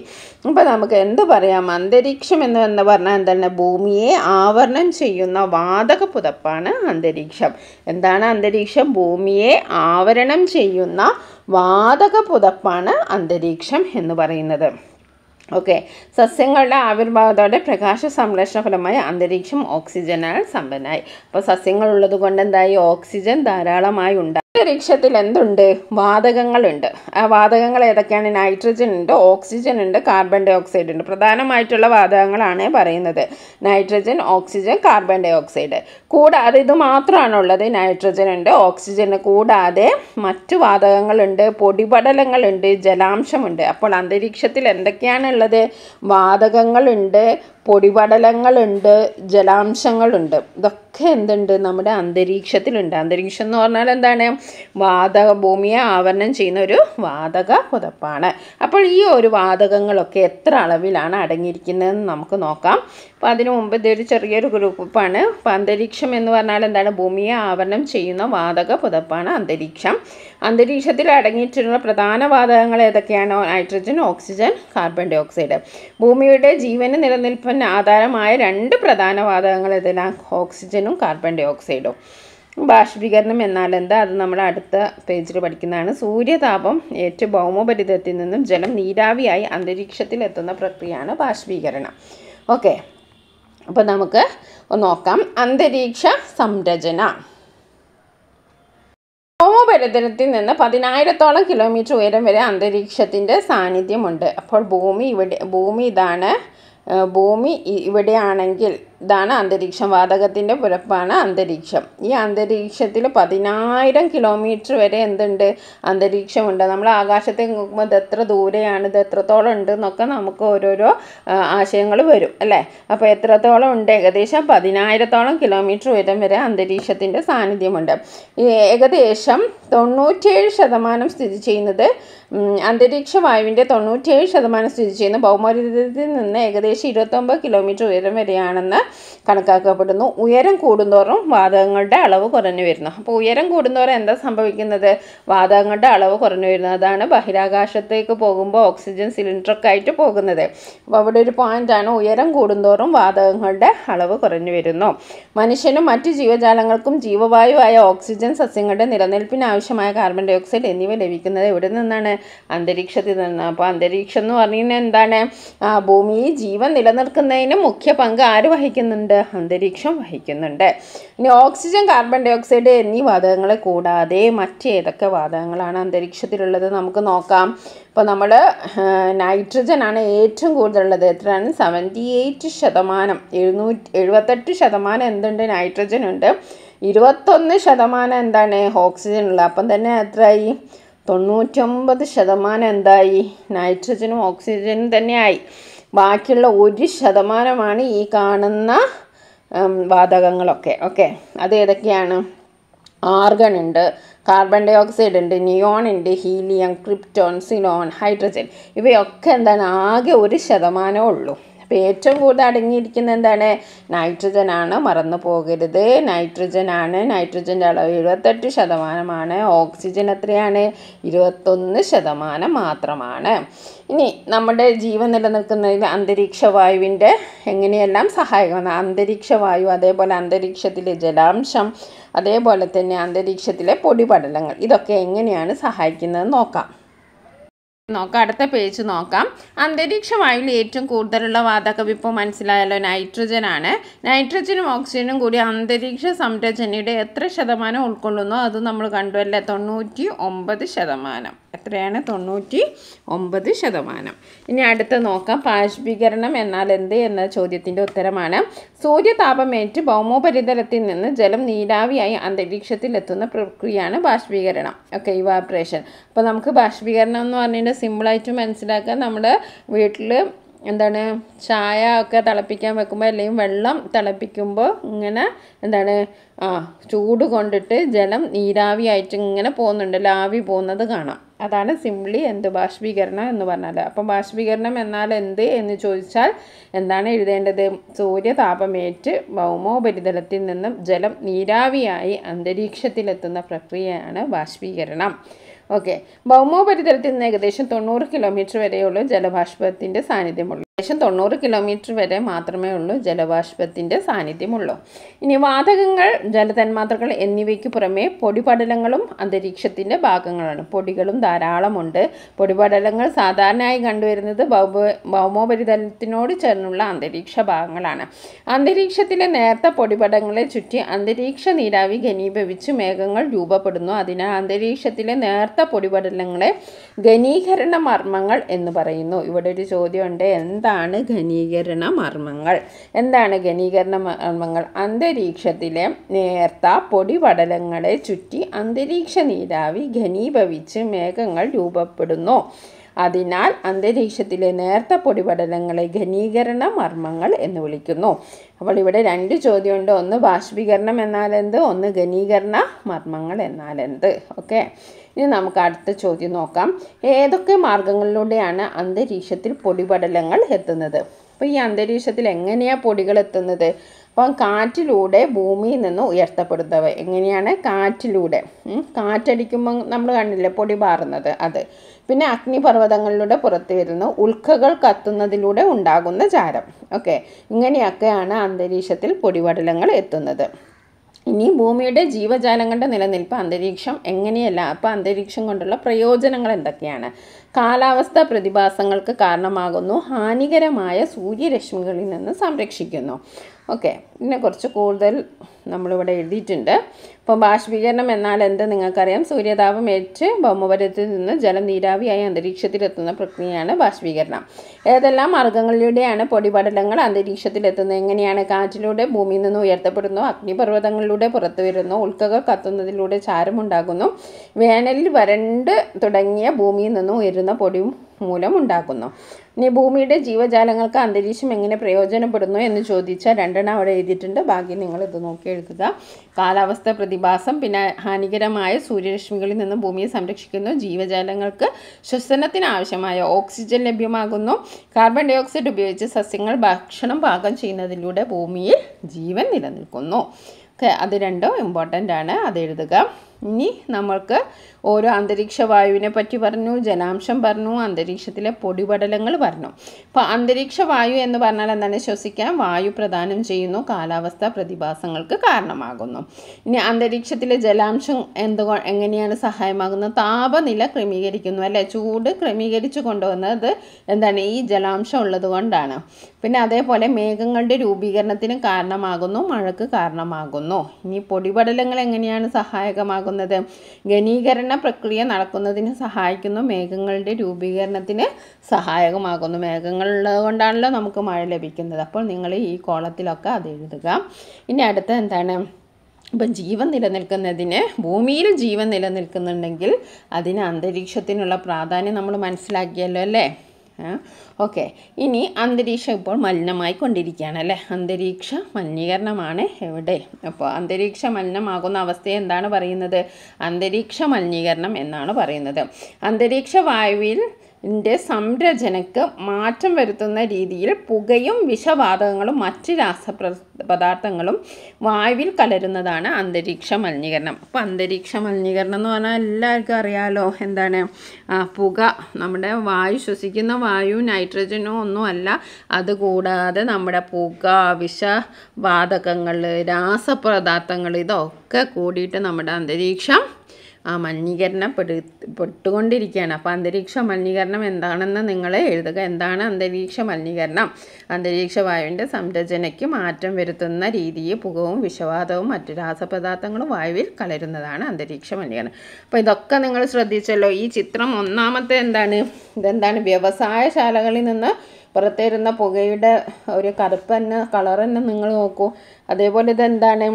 അപ്പോൾ നമുക്ക് എന്ത് പറയാം അന്തരീക്ഷം എന്ന് എന്ന് പറഞ്ഞാൽ എന്താണ് ഭൂമിയെ ആവരണം ചെയ്യുന്ന വാതക പുതപ്പാണ് അന്തരീക്ഷം എന്താണ് അന്തരീക്ഷം ഭൂമിയെ ആവരണം ചെയ്യുന്ന വാതക പുതപ്പാണ് അന്തരീക്ഷം എന്ന് പറയുന്നത് ഓക്കെ സസ്യങ്ങളുടെ ആവിർഭാവത്തോടെ പ്രകാശ സംരക്ഷണ ഫലമായി അന്തരീക്ഷം ഓക്സിജനാൽ സമ്പന്നായി അപ്പോൾ സസ്യങ്ങളുള്ളത് കൊണ്ട് എന്തായി ഓക്സിജൻ ധാരാളമായി ഉണ്ടായി അന്തരീക്ഷത്തിൽ എന്തുണ്ട് വാതകങ്ങളുണ്ട് ആ വാതകങ്ങൾ ഏതൊക്കെയാണ് നൈട്രജൻ ഉണ്ട് ഓക്സിജൻ ഉണ്ട് കാർബൺ ഡൈ ഓക്സൈഡ് ഉണ്ട് പ്രധാനമായിട്ടുള്ള വാതകങ്ങളാണ് പറയുന്നത് nitrogen oxygen carbon dioxide കൂടാതെ ഇത് മാത്രമാണുള്ളത് നൈട്രജൻ ഉണ്ട് ഓക്സിജൻ കൂടാതെ മറ്റു വാതകങ്ങളുണ്ട് പൊടിപടലങ്ങളുണ്ട് ജലാംശമുണ്ട് അപ്പോൾ അന്തരീക്ഷത്തിൽ എന്തൊക്കെയാണുള്ളത് വാതകങ്ങളുണ്ട് പൊടിപടലങ്ങളുണ്ട് ജലാംശങ്ങളുണ്ട് ഇതൊക്കെ എന്തുണ്ട് നമ്മുടെ അന്തരീക്ഷത്തിലുണ്ട് അന്തരീക്ഷം എന്ന് പറഞ്ഞാൽ എന്താണ് വാതക ഭൂമിയെ ആവരണം ചെയ്യുന്ന ഒരു വാതക പുതപ്പാണ് അപ്പോൾ ഈ ഒരു വാതകങ്ങളൊക്കെ എത്ര അളവിലാണ് അടങ്ങിയിരിക്കുന്നതെന്ന് നമുക്ക് നോക്കാം അപ്പോൾ അതിനു മുമ്പ് ഇതൊരു ചെറിയൊരു ഗ്രൂപ്പാണ് അപ്പോൾ അന്തരീക്ഷം എന്ന് പറഞ്ഞാൽ എന്താണ് ഭൂമിയെ ആവരണം ചെയ്യുന്ന വാതക പുതപ്പാണ് അന്തരീക്ഷം അന്തരീക്ഷത്തിൽ അടങ്ങിയിട്ടുള്ള പ്രധാന വാതകങ്ങൾ ഏതൊക്കെയാണ് nitrogen oxygen carbon dioxide ഭൂമിയുടെ ജീവന് നിലനിൽപ്പിന് ആധാരമായ രണ്ട് പ്രധാന വാതകങ്ങൾ ഏതെല്ലാം ഓക്സിജനും കാർബൺ ഡൈ ഓക്സൈഡും ബാഷ്പീകരണം എന്നാൽ എന്താ അത് നമ്മൾ അടുത്ത പേജിൽ പഠിക്കുന്നതാണ് സൂര്യതാപം ഏറ്റ് ഭൗമോപരിതത്തിൽ നിന്നും ജലം നീരാവിയായി അന്തരീക്ഷത്തിൽ എത്തുന്ന പ്രക്രിയയാണ് ബാഷ്പീകരണം ഓക്കെ അപ്പോൾ നമുക്ക് നോക്കാം അന്തരീക്ഷ സംരചന ഭൂമോപരിതലത്തിൽ നിന്ന് പതിനായിരത്തോളം കിലോമീറ്റർ ഉയരം വരെ അന്തരീക്ഷത്തിൻ്റെ സാന്നിധ്യമുണ്ട് അപ്പോൾ ഭൂമി ഇവിടെ ഭൂമി ഇതാണ് ഭൂമി ഇവിടെയാണെങ്കിൽ ഇതാണ് അന്തരീക്ഷം വാതകത്തിൻ്റെ പുരപ്പാണ് അന്തരീക്ഷം ഈ അന്തരീക്ഷത്തിൽ പതിനായിരം കിലോമീറ്റർ വരെ എന്തുണ്ട് അന്തരീക്ഷമുണ്ട് നമ്മൾ ആകാശത്തെ നോക്കുമ്പോൾ ഇത് എത്ര ദൂരെയാണ് ഇത് എത്രത്തോളം ഉണ്ട് എന്നൊക്കെ നമുക്ക് ഓരോരോ ആശയങ്ങൾ വരും അല്ലേ അപ്പോൾ എത്രത്തോളം ഉണ്ട് ഏകദേശം പതിനായിരത്തോളം കിലോമീറ്റർ ഉയരം വരെ അന്തരീക്ഷത്തിൻ്റെ സാന്നിധ്യമുണ്ട് ഏകദേശം തൊണ്ണൂറ്റേഴ് ശതമാനം സ്ഥിതി ചെയ്യുന്നത് അന്തരീക്ഷ വായുവിൻ്റെ തൊണ്ണൂറ്റേഴ് ശതമാനം സ്ഥിതി ചെയ്യുന്ന ഭൗമരീതത്തിൽ നിന്ന് ഏകദേശം ഇരുപത്തൊമ്പത് കിലോമീറ്റർ ഉയരം വരെയാണെന്ന് കണക്കാക്കപ്പെടുന്നു ഉയരം കൂടുന്തോറും വാതകങ്ങളുടെ അളവ് കുറഞ്ഞു വരുന്നു അപ്പോൾ ഉയരം കൂടുന്തോറും എന്താ സംഭവിക്കുന്നത് വാതകങ്ങളുടെ അളവ് കുറഞ്ഞു വരുന്നത് അതാണ് ബഹിരാകാശത്തേക്ക് പോകുമ്പോൾ ഓക്സിജൻ സിലിണ്ടറൊക്കെ ആയിട്ട് പോകുന്നത് അപ്പോൾ അവിടെ ഒരു പോയിൻ്റാണ് ഉയരം കൂടുന്തോറും വാതകങ്ങളുടെ അളവ് കുറഞ്ഞു വരുന്നു മനുഷ്യനും മറ്റ് ജീവജാലങ്ങൾക്കും ജീവവായുവായ ഓക്സിജൻ സസ്യങ്ങളുടെ നിലനിൽപ്പിന് ആവശ്യമായ കാർബൺ ഡൈ ഓക്സൈഡ് എന്നിവ ലഭിക്കുന്നത് എവിടെ നിന്നാണ് അന്തരീക്ഷത്തിൽ നിന്ന് അപ്പോൾ അന്തരീക്ഷം എന്ന് പറഞ്ഞാൽ എന്താണ് ഭൂമിയിൽ ജീവൻ നിലനിൽക്കുന്നതിന് മുഖ്യ പങ്ക് ആര് വഹിക്കും വഹിക്കുന്നുണ്ട് അന്തരീക്ഷം വഹിക്കുന്നുണ്ട് ഇനി ഓക്സിജൻ കാർബൺ ഡൈ ഓക്സൈഡ് എന്നീ വാതകങ്ങൾ കൂടാതെ മറ്റേതൊക്കെ വാതകങ്ങളാണ് അന്തരീക്ഷത്തിലുള്ളത് നമുക്ക് നോക്കാം ഇപ്പോൾ നമ്മൾ നൈട്രജൻ ആണ് ഏറ്റവും കൂടുതലുള്ളത് എത്രയാണ് സെവൻറ്റി എയ്റ്റ് ശതമാനം എഴുന്നൂറ്റി എഴുപത്തെട്ട് ശതമാനം എന്തുണ്ട് നൈട്രജൻ ഉണ്ട് ഇരുപത്തൊന്ന് ശതമാനം എന്താണ് ഓക്സിജൻ ഉള്ളത് അപ്പം തന്നെ എത്രയായി തൊണ്ണൂറ്റൊമ്പത് ശതമാനം എന്തായി നൈട്രജനും ഓക്സിജനും തന്നെയായി ബാക്കിയുള്ള ഒരു ശതമാനമാണ് ഈ കാണുന്ന വാതകങ്ങളൊക്കെ ഓക്കെ അത് ഏതൊക്കെയാണ് ആർഗൺ ഉണ്ട് കാർബൺ ഡൈ ഓക്സൈഡ് ഉണ്ട് നിയോൺ ഉണ്ട് ഹീലിയം ക്രിപ്റ്റോൺ സിനോൺ ഹൈഡ്രജൻ ഇവയൊക്കെ എന്താണ് ആകെ ഒരു ശതമാനമേ ഉള്ളൂ അപ്പോൾ ഏറ്റവും കൂടുതൽ അടങ്ങിയിരിക്കുന്ന എന്താണ് നൈട്രജൻ ആണ് മറന്നു പോകരുത് നൈട്രജൻ ആണ് നൈട്രജൻ്റെ അളവ് എഴുപത്തെട്ട് ശതമാനമാണ് ഓക്സിജൻ എത്രയാണ് ഇരുപത്തൊന്ന് ശതമാനം മാത്രമാണ് ഇനി നമ്മുടെ ജീവൻ നിലനിൽക്കുന്നതിൽ അന്തരീക്ഷ വായുവിൻ്റെ എങ്ങനെയെല്ലാം സഹായകമാണ് അന്തരീക്ഷ വായു അതേപോലെ അന്തരീക്ഷത്തിലെ ജലാംശം അതേപോലെ തന്നെ അന്തരീക്ഷത്തിലെ പൊടിപടലങ്ങൾ ഇതൊക്കെ എങ്ങനെയാണ് സഹായിക്കുന്നത് നോക്കാം നോക്കാം അടുത്ത പേജ് നോക്കാം അന്തരീക്ഷ വായുവിൽ ഏറ്റവും കൂടുതലുള്ള വാതകവിപ്പ് മനസ്സിലായാലോ നൈട്രജൻ ആണ് നൈട്രജനും ഓക്സിജനും കൂടി അന്തരീക്ഷ സംരചനയുടെ എത്ര ശതമാനം ഉൾക്കൊള്ളുന്നോ അത് നമ്മൾ കണ്ടുവല്ലേ തൊണ്ണൂറ്റി ഒമ്പത് ശതമാനം എത്രയാണ് തൊണ്ണൂറ്റി ഒമ്പത് ശതമാനം ഇനി അടുത്ത നോക്കാം ബാഷ്പീകരണം എന്നാൽ എന്ത് എന്ന ചോദ്യത്തിൻ്റെ ഉത്തരമാണ് സൂര്യതാപമേറ്റ് ഭൗമോപരിതലത്തിൽ നിന്ന് ജലം നീരാവിയായി അന്തരീക്ഷത്തിൽ എത്തുന്ന പ്രക്രിയയാണ് ബാഷ്പീകരണം ഓക്കെ ഇവാപ്രേഷൻ അപ്പോൾ നമുക്ക് ബാഷ്പീകരണം എന്ന് പറഞ്ഞിട്ട് സിമ്പിളായിട്ട് മനസ്സിലാക്കാൻ നമ്മുടെ വീട്ടിൽ എന്താണ് ചായ ഒക്കെ തിളപ്പിക്കാൻ വെക്കുമ്പോൾ അല്ലെങ്കിൽ വെള്ളം തിളപ്പിക്കുമ്പോൾ ഇങ്ങനെ എന്താണ് ആ ചൂട് കൊണ്ടിട്ട് ജലം നീരാവി ആയിട്ട് ഇങ്ങനെ പോകുന്നുണ്ട് ആവി പോകുന്നത് കാണാം അതാണ് സിംപ്ലി എന്ത് ബാഷ്പീകരണം എന്ന് പറഞ്ഞാൽ അപ്പം ബാഷ്പീകരണം എന്നാൽ എന്ത് എന്ന് ചോദിച്ചാൽ എന്താണ് എഴുതേണ്ടത് സൂര്യ താപമേറ്റ് ഭൗമോപരിതലത്തിൽ നിന്നും ജലം നീരാവിയായി അന്തരീക്ഷത്തിലെത്തുന്ന പ്രക്രിയയാണ് ബാഷ്പീകരണം ഓക്കെ ഭൗമോപരിതലത്തിൽ നിന്ന് ഏകദേശം തൊണ്ണൂറ് കിലോമീറ്റർ വരെയുള്ള ജലബാഷ്പത്തിൻ്റെ സാന്നിധ്യമുള്ളൂ ഏകദേശം തൊണ്ണൂറ് കിലോമീറ്റർ വരെ മാത്രമേ ഉള്ളൂ ജലബാഷ്പത്തിൻ്റെ സാന്നിധ്യമുള്ളൂ ഇനി വാതകങ്ങൾ ജലതന്മാത്രകൾ എന്നിവയ്ക്ക് പുറമേ പൊടിപടലങ്ങളും അന്തരീക്ഷത്തിൻ്റെ ഭാഗങ്ങളാണ് പൊടികളും ധാരാളമുണ്ട് പൊടിപടലങ്ങൾ സാധാരണയായി കണ്ടുവരുന്നത് ഭൗമ ഭൗമോപരിതലത്തിനോട് ചേർന്നുള്ള അന്തരീക്ഷ ഭാഗങ്ങളാണ് അന്തരീക്ഷത്തിലെ നേർത്ത പൊടിപടങ്ങളെ ചുറ്റി അന്തരീക്ഷ നീരാവി ഘനീഭവിച്ച് മേഘങ്ങൾ രൂപപ്പെടുന്നു അതിനാൽ അന്തരീക്ഷത്തിലെ നേർത്ത പൊടിപടലങ്ങളെ ഘനീകരണ മർമ്മങ്ങൾ എന്ന് പറയുന്നു ഇവിടെ ഒരു ചോദ്യമുണ്ട് എന്ത് എന്താണ് ഘനീകരണ മർമ്മങ്ങൾ എന്താണ് ഘനീകരണ മർമ്മങ്ങൾ അന്തരീക്ഷത്തിലെ നേർത്ത പൊടിപടലങ്ങളെ ചുറ്റി അന്തരീക്ഷ നീരാവി ഘനീഭവിച്ച് മേഘങ്ങൾ രൂപപ്പെടുന്നു അതിനാൽ അന്തരീക്ഷത്തിലെ നേർത്ത പൊടിപടലങ്ങളെ ഘനീകരണ മർമ്മങ്ങൾ എന്ന് വിളിക്കുന്നു അപ്പോൾ ഇവിടെ രണ്ട് ചോദ്യമുണ്ട് ഒന്ന് ബാഷ്പീകരണം എന്നാൽ എന്ത് ഒന്ന് ഘനീകരണ മർമ്മങ്ങൾ എന്നാൽ എന്ത് ഓക്കെ ഇനി നമുക്ക് അടുത്ത ചോദ്യം നോക്കാം ഏതൊക്കെ മാർഗങ്ങളിലൂടെയാണ് അന്തരീക്ഷത്തിൽ പൊടിപടലങ്ങൾ എത്തുന്നത് അപ്പോൾ ഈ അന്തരീക്ഷത്തിൽ എങ്ങനെയാണ് പൊടികൾ എത്തുന്നത് അപ്പം കാറ്റിലൂടെ ഭൂമിയിൽ നിന്ന് ഉയർത്തപ്പെടുന്നവ എങ്ങനെയാണ് കാറ്റിലൂടെ കാറ്റടിക്കുമ്പോൾ നമ്മൾ കണ്ടില്ലേ പൊടി പാറുന്നത് അത് പിന്നെ അഗ്നിപർവ്വതങ്ങളിലൂടെ പുറത്തു വരുന്ന ഉൽക്കകൾ കത്തുന്നതിലൂടെ ഉണ്ടാകുന്ന ചാരം ഓക്കെ ഇങ്ങനെയൊക്കെയാണ് അന്തരീക്ഷത്തിൽ പൊടിപടലങ്ങൾ എത്തുന്നത് ഇനി ഭൂമിയുടെ ജീവജാലങ്ങളുടെ നിലനിൽപ്പ് അന്തരീക്ഷം എങ്ങനെയല്ല അപ്പോൾ അന്തരീക്ഷം കൊണ്ടുള്ള പ്രയോജനങ്ങൾ എന്തൊക്കെയാണ് കാലാവസ്ഥ പ്രതിഭാസങ്ങൾക്ക് കാരണമാകുന്നു ഹാനികരമായ സൂര്യരശ്മികളിൽ നിന്ന് സംരക്ഷിക്കുന്നു ഓക്കെ പിന്നെ കുറച്ച് കൂടുതൽ നമ്മളിവിടെ എഴുതിയിട്ടുണ്ട് ഇപ്പം ബാഷ്പീകരണം എന്നാൽ എന്ത് നിങ്ങൾക്കറിയാം സൂര്യതാപം ഏറ്റ് ഭൗമപരത്തിൽ നിന്ന് ജലം നീരാവിയായി അന്തരീക്ഷത്തിലെത്തുന്ന പ്രക്രിയയാണ് ബാഷ്പീകരണം ഏതെല്ലാം മാർഗങ്ങളിലൂടെയാണ് പൊടിപടലങ്ങൾ അന്തരീക്ഷത്തിലെത്തുന്നത് എങ്ങനെയാണ് കാറ്റിലൂടെ ഭൂമിയിൽ നിന്ന് ഉയർത്തപ്പെടുന്നു അഗ്നിപർവ്വതങ്ങളിലൂടെ പുറത്തു വരുന്നു ഉൽക്കകൾ കത്തുന്നതിലൂടെ ചാരമുണ്ടാകുന്നു വേനലിൽ വരണ്ട് തുടങ്ങിയ ഭൂമിയിൽ നിന്ന് ഉയരുന്ന പൊടി മൂലം ഉണ്ടാക്കുന്നു ഇനി ഭൂമിയുടെ ജീവജാലങ്ങൾക്ക് അന്തരീക്ഷം എങ്ങനെ പ്രയോജനപ്പെടുന്നു എന്ന് ചോദിച്ചാൽ രണ്ടെണ്ണം അവിടെ എഴുതിയിട്ടുണ്ട് ബാക്കി നിങ്ങൾ ഇത് നോക്കി എഴുതുക കാലാവസ്ഥ പ്രതിഭാസം പിന്നെ ഹാനികരമായ സൂര്യരശ്മികളിൽ നിന്നും ഭൂമിയെ സംരക്ഷിക്കുന്നു ജീവജാലങ്ങൾക്ക് ശ്വസനത്തിന് ആവശ്യമായ ഓക്സിജൻ ലഭ്യമാകുന്നു കാർബൺ ഡൈ ഓക്സൈഡ് ഉപയോഗിച്ച് സസ്യങ്ങൾ ഭക്ഷണം പാകം ചെയ്യുന്നതിലൂടെ ഭൂമിയിൽ ജീവൻ നിലനിൽക്കുന്നു ഓക്കെ അത് രണ്ടും ഇമ്പോർട്ടൻ്റ് ആണ് അത് എഴുതുക ഇനി നമ്മൾക്ക് ഓരോ അന്തരീക്ഷ വായുവിനെ പറ്റി പറഞ്ഞു ജലാംശം പറഞ്ഞു അന്തരീക്ഷത്തിലെ പൊടിപടലങ്ങൾ പറഞ്ഞു അപ്പോൾ അന്തരീക്ഷ വായു എന്ന് പറഞ്ഞാൽ എന്താണ് ശ്വസിക്കാൻ വായു പ്രദാനം ചെയ്യുന്നു കാലാവസ്ഥ പ്രതിഭാസങ്ങൾക്ക് കാരണമാകുന്നു ഇനി അന്തരീക്ഷത്തിലെ ജലാംശം എന്ത് എങ്ങനെയാണ് സഹായമാകുന്നത് താപനില ക്രമീകരിക്കുന്നു അല്ലേ ചൂട് ക്രമീകരിച്ചു കൊണ്ടുവന്നത് എന്താണ് ഈ ജലാംശം ഉള്ളത് കൊണ്ടാണ് പിന്നെ അതേപോലെ മേഘങ്ങളുടെ രൂപീകരണത്തിന് കാരണമാകുന്നു മഴക്ക് കാരണമാകുന്നു ഇനി പൊടിപടലങ്ങൾ എങ്ങനെയാണ് സഹായകമാകുന്നത് ഉണ്ടാകുന്നത് ഘനീകരണ പ്രക്രിയ നടക്കുന്നതിന് സഹായിക്കുന്നു മേഘങ്ങളുടെ രൂപീകരണത്തിന് സഹായകമാകുന്നു മേഘങ്ങളുള്ളത് കൊണ്ടാണല്ലോ നമുക്ക് മഴ ലഭിക്കുന്നത് അപ്പോൾ നിങ്ങൾ ഈ കോളത്തിലൊക്കെ അത് എഴുതുക ഇനി അടുത്ത എന്താണ് ഇപ്പം ജീവൻ നിലനിൽക്കുന്നതിന് ഭൂമിയിൽ ജീവൻ നിലനിൽക്കുന്നുണ്ടെങ്കിൽ അതിന് അന്തരീക്ഷത്തിനുള്ള പ്രാധാന്യം നമ്മൾ മനസ്സിലാക്കിയല്ലോ അല്ലേ ഓക്കെ ഇനി അന്തരീക്ഷം ഇപ്പോൾ മലിനമായി കൊണ്ടിരിക്കുകയാണ് അല്ലേ അന്തരീക്ഷ മലിനീകരണമാണ് എവിടെ അപ്പോൾ അന്തരീക്ഷ മലിനമാകുന്ന അവസ്ഥയെ എന്താണ് പറയുന്നത് അന്തരീക്ഷ മലിനീകരണം എന്നാണ് പറയുന്നത് അന്തരീക്ഷ വായുവിൽ സംരചനക്ക് മാറ്റം വരുത്തുന്ന രീതിയിൽ പുകയും വിഷവാതകങ്ങളും മറ്റ് രാസപ്ര പദാർത്ഥങ്ങളും വായുവിൽ കലരുന്നതാണ് അന്തരീക്ഷ മലിനീകരണം അപ്പോൾ അന്തരീക്ഷ മലിനീകരണം എന്ന് പറഞ്ഞാൽ എല്ലാവർക്കും അറിയാലോ എന്താണ് പുക നമ്മുടെ വായു ശ്വസിക്കുന്ന വായു നൈട്രജനോ ഒന്നുമല്ല അതുകൂടാതെ നമ്മുടെ പുക വിഷവാതകങ്ങൾ രാസപദാർത്ഥങ്ങൾ ഇതൊക്കെ കൂടിയിട്ട് നമ്മുടെ അന്തരീക്ഷം ആ മലിനീകരണം പെട്ടുകൊണ്ടിരിക്കുകയാണ് അപ്പോൾ അന്തരീക്ഷ മലിനീകരണം എന്താണെന്ന് നിങ്ങൾ എഴുതുക എന്താണ് അന്തരീക്ഷ മലിനീകരണം അന്തരീക്ഷ വായുവിൻ്റെ സംരചനയ്ക്ക് മാറ്റം വരുത്തുന്ന രീതിയിൽ പുകവും വിഷവാതവും മറ്റു രാസപദാർത്ഥങ്ങളും വായുവിൽ കലരുന്നതാണ് അന്തരീക്ഷ മലിനീകരണം അപ്പോൾ ഇതൊക്കെ നിങ്ങൾ ശ്രദ്ധിച്ചല്ലോ ഈ ചിത്രം ഒന്നാമത്തെ എന്താണ് ഇതെന്താണ് വ്യവസായശാലകളിൽ നിന്ന് പുറത്തേരുന്ന പുകയുടെ ഒരു കറുപ്പ് തന്നെ കളർ തന്നെ നിങ്ങൾ നോക്കൂ അതേപോലെ ഇതെന്താണ്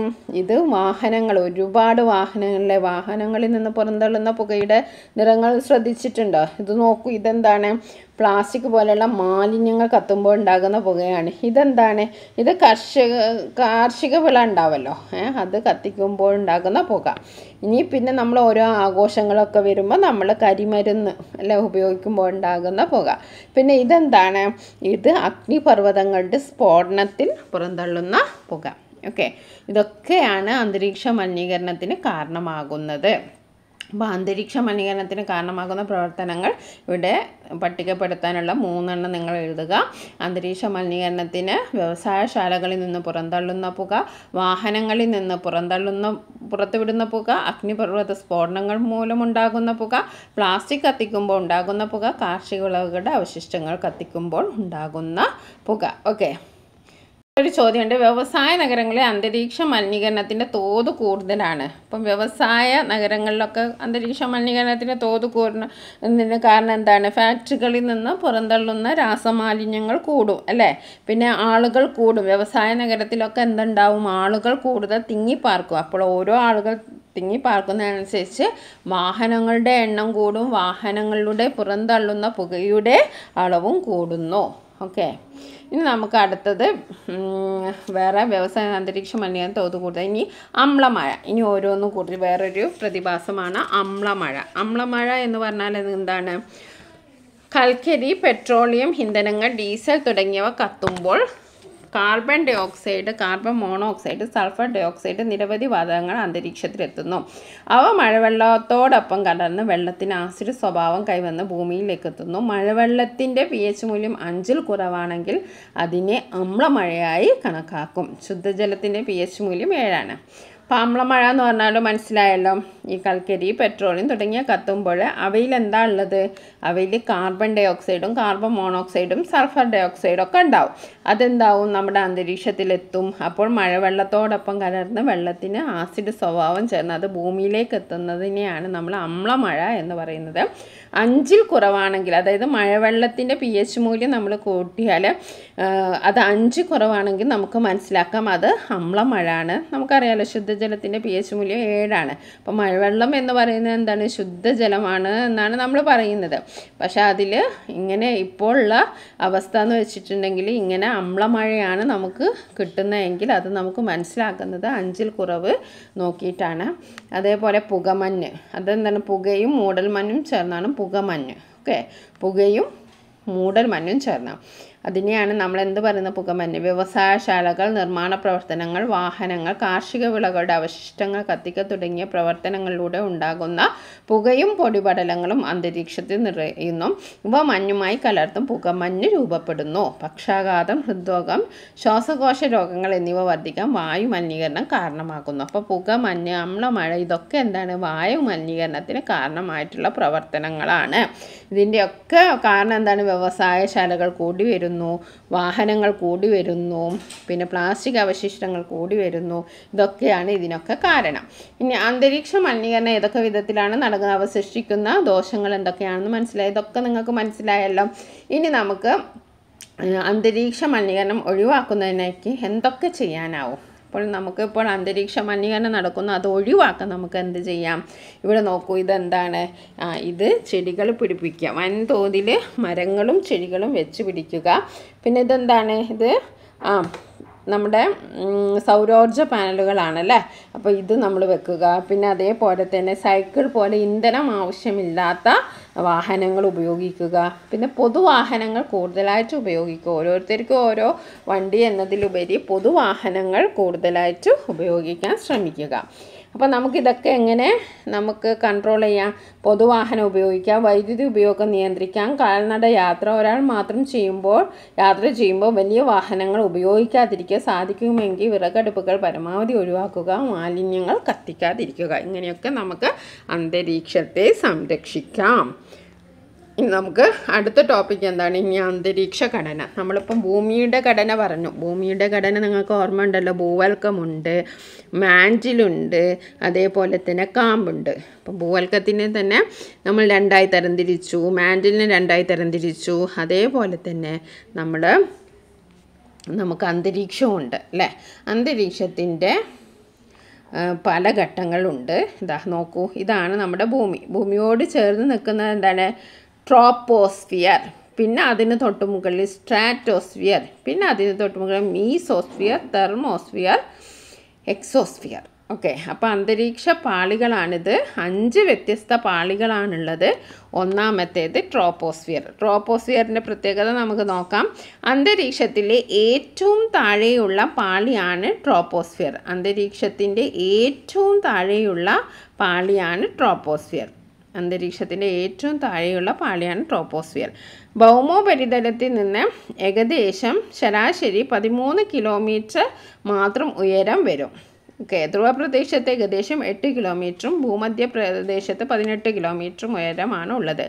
ഇത് വാഹനങ്ങൾ ഒരുപാട് വാഹനങ്ങളിലെ വാഹനങ്ങളിൽ നിന്ന് പുറന്തള്ളുന്ന പുകയുടെ നിറങ്ങൾ ശ്രദ്ധിച്ചിട്ടുണ്ടോ ഇത് നോക്കൂ ഇതെന്താണ് പ്ലാസ്റ്റിക് പോലെയുള്ള മാലിന്യങ്ങൾ കത്തുമ്പോൾ ഉണ്ടാകുന്ന പുകയാണ് ഇതെന്താണ് ഇത് കർഷക കാർഷിക വിള ഉണ്ടാവല്ലോ അത് കത്തിക്കുമ്പോൾ ഉണ്ടാകുന്ന പുക ഇനി പിന്നെ നമ്മൾ ഓരോ ആഘോഷങ്ങളൊക്കെ വരുമ്പോൾ നമ്മൾ കരിമരുന്ന് അല്ലെ ഉപയോഗിക്കുമ്പോൾ ഉണ്ടാകുന്ന പുക പിന്നെ ഇതെന്താണ് ഇത് അഗ്നിപർവ്വതങ്ങളുടെ സ്ഫോടനത്തിൽ പുറന്തള്ളുന്ന പുക ഓക്കെ ഇതൊക്കെയാണ് അന്തരീക്ഷ മലിനീകരണത്തിന് കാരണമാകുന്നത് അപ്പോൾ അന്തരീക്ഷ മലിനീകരണത്തിന് കാരണമാകുന്ന പ്രവർത്തനങ്ങൾ ഇവിടെ പട്ടികപ്പെടുത്താനുള്ള മൂന്നെണ്ണം നിങ്ങൾ എഴുതുക അന്തരീക്ഷ മലിനീകരണത്തിന് വ്യവസായശാലകളിൽ നിന്ന് പുറന്തള്ളുന്ന പുക വാഹനങ്ങളിൽ നിന്ന് പുറന്തള്ളുന്ന പുറത്തുവിടുന്ന പുക അഗ്നിപർവ്വത സ്ഫോടനങ്ങൾ മൂലമുണ്ടാകുന്ന പുക പ്ലാസ്റ്റിക് കത്തിക്കുമ്പോൾ ഉണ്ടാകുന്ന പുക കാർഷിക വിളവുകളുടെ അവശിഷ്ടങ്ങൾ കത്തിക്കുമ്പോൾ ഉണ്ടാകുന്ന പുക ഓക്കെ ഒരു ചോദ്യമുണ്ട് വ്യവസായ നഗരങ്ങളിൽ അന്തരീക്ഷ മലിനീകരണത്തിൻ്റെ തോത് കൂടുതലാണ് അപ്പം വ്യവസായ നഗരങ്ങളിലൊക്കെ അന്തരീക്ഷ മലിനീകരണത്തിൻ്റെ തോത് കൂടുന്നതിന് കാരണം എന്താണ് ഫാക്ടറികളിൽ നിന്ന് പുറന്തള്ളുന്ന രാസമാലിന്യങ്ങൾ കൂടും അല്ലേ പിന്നെ ആളുകൾ കൂടും വ്യവസായ നഗരത്തിലൊക്കെ എന്തുണ്ടാവും ആളുകൾ കൂടുതൽ തിങ്ങിപ്പാർക്കും അപ്പോൾ ഓരോ ആളുകൾ തിങ്ങി പാർക്കുന്നതനുസരിച്ച് വാഹനങ്ങളുടെ എണ്ണം കൂടും വാഹനങ്ങളുടെ പുറന്തള്ളുന്ന പുകയുടെ അളവും കൂടുന്നു ഓക്കെ ഇനി നമുക്ക് അടുത്തത് വേറെ വ്യവസായ അന്തരീക്ഷ മലിനീകരണം തോത് കൂടുതൽ ഇനി അമ്ലമഴ ഇനി ഓരോന്നും കൂടുതൽ വേറൊരു പ്രതിഭാസമാണ് അമ്ലമഴ അമ്ലമഴ എന്ന് പറഞ്ഞാൽ എന്താണ് കൽക്കരി പെട്രോളിയം ഇന്ധനങ്ങൾ ഡീസൽ തുടങ്ങിയവ കത്തുമ്പോൾ carbon dioxide carbon monoxide sulphur dioxide നിരവധി വാതകങ്ങൾ അന്തരീക്ഷത്തിലെത്തുന്നു അവ മഴവെള്ളത്തോടൊപ്പം കലർന്ന് വെള്ളത്തിന് ആസിഡ് സ്വഭാവം കൈവന്ന് ഭൂമിയിലേക്ക് എത്തുന്നു മഴവെള്ളത്തിൻ്റെ പി എച്ച് മൂല്യം അഞ്ചിൽ കുറവാണെങ്കിൽ അതിനെ അമ്ലമഴയായി കണക്കാക്കും ശുദ്ധജലത്തിൻ്റെ പി എച്ച് മൂല്യം ഏഴാണ് അപ്പം അമ്ലമഴ എന്ന് പറഞ്ഞാൽ മനസ്സിലായല്ലോ ഈ കൽക്കരി പെട്രോളിയം തുടങ്ങിയ കത്തുമ്പോൾ അവയിൽ എന്താ ഉള്ളത് അവയിൽ കാർബൺ ഡൈ ഓക്സൈഡും കാർബൺ മോണോക്സൈഡും സൾഫർ ഡൈ ഓക്സൈഡും ഒക്കെ ഉണ്ടാവും അതെന്താവും നമ്മുടെ അന്തരീക്ഷത്തിലെത്തും അപ്പോൾ മഴവെള്ളത്തോടൊപ്പം കലർന്ന് വെള്ളത്തിന് ആസിഡ് സ്വഭാവം ചേർന്ന് അത് ഭൂമിയിലേക്ക് എത്തുന്നതിനെയാണ് നമ്മൾ അമ്ലമഴ എന്ന് പറയുന്നത് അഞ്ചിൽ കുറവാണെങ്കിൽ അതായത് മഴവെള്ളത്തിൻ്റെ പി എച്ച് മൂല്യം നമ്മൾ കൂട്ടിയാൽ അത് അഞ്ച് കുറവാണെങ്കിൽ നമുക്ക് മനസ്സിലാക്കാം അത് അമ്ലമഴ ആണ് നമുക്കറിയാലോ ശുദ്ധജലത്തിൻ്റെ പി എച്ച് മൂല്യം ഏഴാണ് അപ്പോൾ മഴ മഴവെള്ളം എന്ന് പറയുന്നത് എന്താണ് ശുദ്ധജലമാണ് എന്നാണ് നമ്മൾ പറയുന്നത് പക്ഷേ അതിൽ ഇങ്ങനെ ഇപ്പോൾ ഉള്ള അവസ്ഥ എന്ന് വെച്ചിട്ടുണ്ടെങ്കിൽ ഇങ്ങനെ അമ്ലമഴയാണ് നമുക്ക് കിട്ടുന്നതെങ്കിൽ അത് നമുക്ക് മനസ്സിലാക്കുന്നത് അഞ്ചിൽ കുറവ് നോക്കിയിട്ടാണ് അതേപോലെ പുകമഞ്ഞ് അതെന്താണ് പുകയും മൂടൽമഞ്ഞും ചേർന്നാണ് പുകമഞ്ഞ് ഓക്കെ പുകയും മഞ്ഞും ചേർന്നാണ് അതിനെയാണ് നമ്മൾ എന്ത് പറയുന്ന പുകമഞ്ഞ് വ്യവസായശാലകൾ നിർമ്മാണ പ്രവർത്തനങ്ങൾ വാഹനങ്ങൾ കാർഷിക വിളകളുടെ അവശിഷ്ടങ്ങൾ കത്തിക്ക തുടങ്ങിയ പ്രവർത്തനങ്ങളിലൂടെ ഉണ്ടാകുന്ന പുകയും പൊടിപടലങ്ങളും അന്തരീക്ഷത്തിൽ നിറയുന്നു ഇവ മഞ്ഞുമായി കലർത്തും പുകമഞ്ഞ് രൂപപ്പെടുന്നു പക്ഷാഘാതം ഹൃദ്രോഗം ശ്വാസകോശ രോഗങ്ങൾ എന്നിവ വർദ്ധിക്കാൻ വായു മലിനീകരണം കാരണമാക്കുന്നു അപ്പോൾ പുക മഞ്ഞ് അമ്ലമഴ ഇതൊക്കെ എന്താണ് വായു മലിനീകരണത്തിന് കാരണമായിട്ടുള്ള പ്രവർത്തനങ്ങളാണ് ഇതിൻ്റെയൊക്കെ കാരണം എന്താണ് വ്യവസായശാലകൾ കൂടി വരുന്നു വരുന്നു വാഹനങ്ങൾ കൂടി വരുന്നു പിന്നെ പ്ലാസ്റ്റിക് അവശിഷ്ടങ്ങൾ കൂടി വരുന്നു ഇതൊക്കെയാണ് ഇതിനൊക്കെ കാരണം ഇനി അന്തരീക്ഷ മലിനീകരണം ഏതൊക്കെ വിധത്തിലാണ് നടക്കുന്നത് അവശിഷ്ടിക്കുന്ന ദോഷങ്ങൾ എന്തൊക്കെയാണെന്ന് മനസ്സിലായി ഇതൊക്കെ നിങ്ങൾക്ക് മനസ്സിലായല്ലോ ഇനി നമുക്ക് അന്തരീക്ഷ മലിനീകരണം ഒഴിവാക്കുന്നതിനേക്ക് എന്തൊക്കെ ചെയ്യാനാവും അപ്പോൾ നമുക്കിപ്പോൾ അന്തരീക്ഷ മലിനീകരണം നടക്കുന്നു അത് ഒഴിവാക്കാൻ നമുക്ക് എന്ത് ചെയ്യാം ഇവിടെ നോക്കൂ ഇതെന്താണ് ആ ഇത് ചെടികൾ പിടിപ്പിക്കുക വൻതോതിൽ മരങ്ങളും ചെടികളും വെച്ച് പിടിക്കുക പിന്നെ ഇതെന്താണ് ഇത് ആ നമ്മുടെ സൗരോർജ്ജ പാനലുകളാണല്ലേ അപ്പോൾ ഇത് നമ്മൾ വെക്കുക പിന്നെ അതേപോലെ തന്നെ സൈക്കിൾ പോലെ ഇന്ധനം ആവശ്യമില്ലാത്ത വാഹനങ്ങൾ ഉപയോഗിക്കുക പിന്നെ പൊതുവാഹനങ്ങൾ കൂടുതലായിട്ട് ഉപയോഗിക്കുക ഓരോരുത്തർക്കും ഓരോ വണ്ടി എന്നതിലുപരി പൊതുവാഹനങ്ങൾ കൂടുതലായിട്ട് ഉപയോഗിക്കാൻ ശ്രമിക്കുക അപ്പോൾ നമുക്കിതൊക്കെ എങ്ങനെ നമുക്ക് കൺട്രോൾ ചെയ്യാം പൊതുവാഹനം ഉപയോഗിക്കാം വൈദ്യുതി ഉപയോഗം നിയന്ത്രിക്കാം കാൽനട യാത്ര ഒരാൾ മാത്രം ചെയ്യുമ്പോൾ യാത്ര ചെയ്യുമ്പോൾ വലിയ വാഹനങ്ങൾ ഉപയോഗിക്കാതിരിക്കുക സാധിക്കുമെങ്കിൽ വിറകടുപ്പുകൾ പരമാവധി ഒഴിവാക്കുക മാലിന്യങ്ങൾ കത്തിക്കാതിരിക്കുക ഇങ്ങനെയൊക്കെ നമുക്ക് അന്തരീക്ഷത്തെ സംരക്ഷിക്കാം ഇനി നമുക്ക് അടുത്ത ടോപ്പിക് എന്താണ് ഇനി അന്തരീക്ഷ ഘടന നമ്മളിപ്പം ഭൂമിയുടെ ഘടന പറഞ്ഞു ഭൂമിയുടെ ഘടന നിങ്ങൾക്ക് ഓർമ്മ ഉണ്ടല്ലോ ഭൂവൽക്കമുണ്ട് മാൻജിലുണ്ട് അതേപോലെ തന്നെ കാമ്പുണ്ട് അപ്പം ഭൂവൽക്കത്തിനെ തന്നെ നമ്മൾ രണ്ടായി തരംതിരിച്ചു മാൻറ്റിലിനെ രണ്ടായി തരംതിരിച്ചു അതേപോലെ തന്നെ നമ്മൾ നമുക്ക് അന്തരീക്ഷമുണ്ട് അല്ലേ അന്തരീക്ഷത്തിൻ്റെ പല ഘട്ടങ്ങളുണ്ട് ഇതാ നോക്കൂ ഇതാണ് നമ്മുടെ ഭൂമി ഭൂമിയോട് ചേർന്ന് നിൽക്കുന്ന എന്താണ് ട്രോപ്പോസ്ഫിയർ പിന്നെ അതിന് തൊട്ട് മുകളിൽ സ്ട്രാറ്റോസ്ഫിയർ പിന്നെ അതിന് തൊട്ട് മുകളിൽ മീസോസ്ഫിയർ തെർമോസ്ഫിയർ എക്സോസ്ഫിയർ ഓക്കെ അപ്പോൾ അന്തരീക്ഷ പാളികളാണിത് അഞ്ച് വ്യത്യസ്ത പാളികളാണുള്ളത് ഒന്നാമത്തേത് ട്രോപ്പോസ്ഫിയർ ട്രോപ്പോസ്ഫിയറിൻ്റെ പ്രത്യേകത നമുക്ക് നോക്കാം അന്തരീക്ഷത്തിലെ ഏറ്റവും താഴെയുള്ള പാളിയാണ് ട്രോപ്പോസ്ഫിയർ അന്തരീക്ഷത്തിൻ്റെ ഏറ്റവും താഴെയുള്ള പാളിയാണ് ട്രോപ്പോസ്ഫിയർ അന്തരീക്ഷത്തിൻ്റെ ഏറ്റവും താഴെയുള്ള പാളിയാണ് ട്രോപ്പോസ്ഫിയർ ഭൗമോപരിതലത്തിൽ നിന്ന് ഏകദേശം ശരാശരി പതിമൂന്ന് കിലോമീറ്റർ മാത്രം ഉയരം വരും ഓക്കെ ധ്രുവ പ്രദേശത്ത് ഏകദേശം എട്ട് കിലോമീറ്ററും ഭൂമധ്യ പ്രദേശത്ത് പതിനെട്ട് കിലോമീറ്ററും ഉയരമാണ് ഉള്ളത്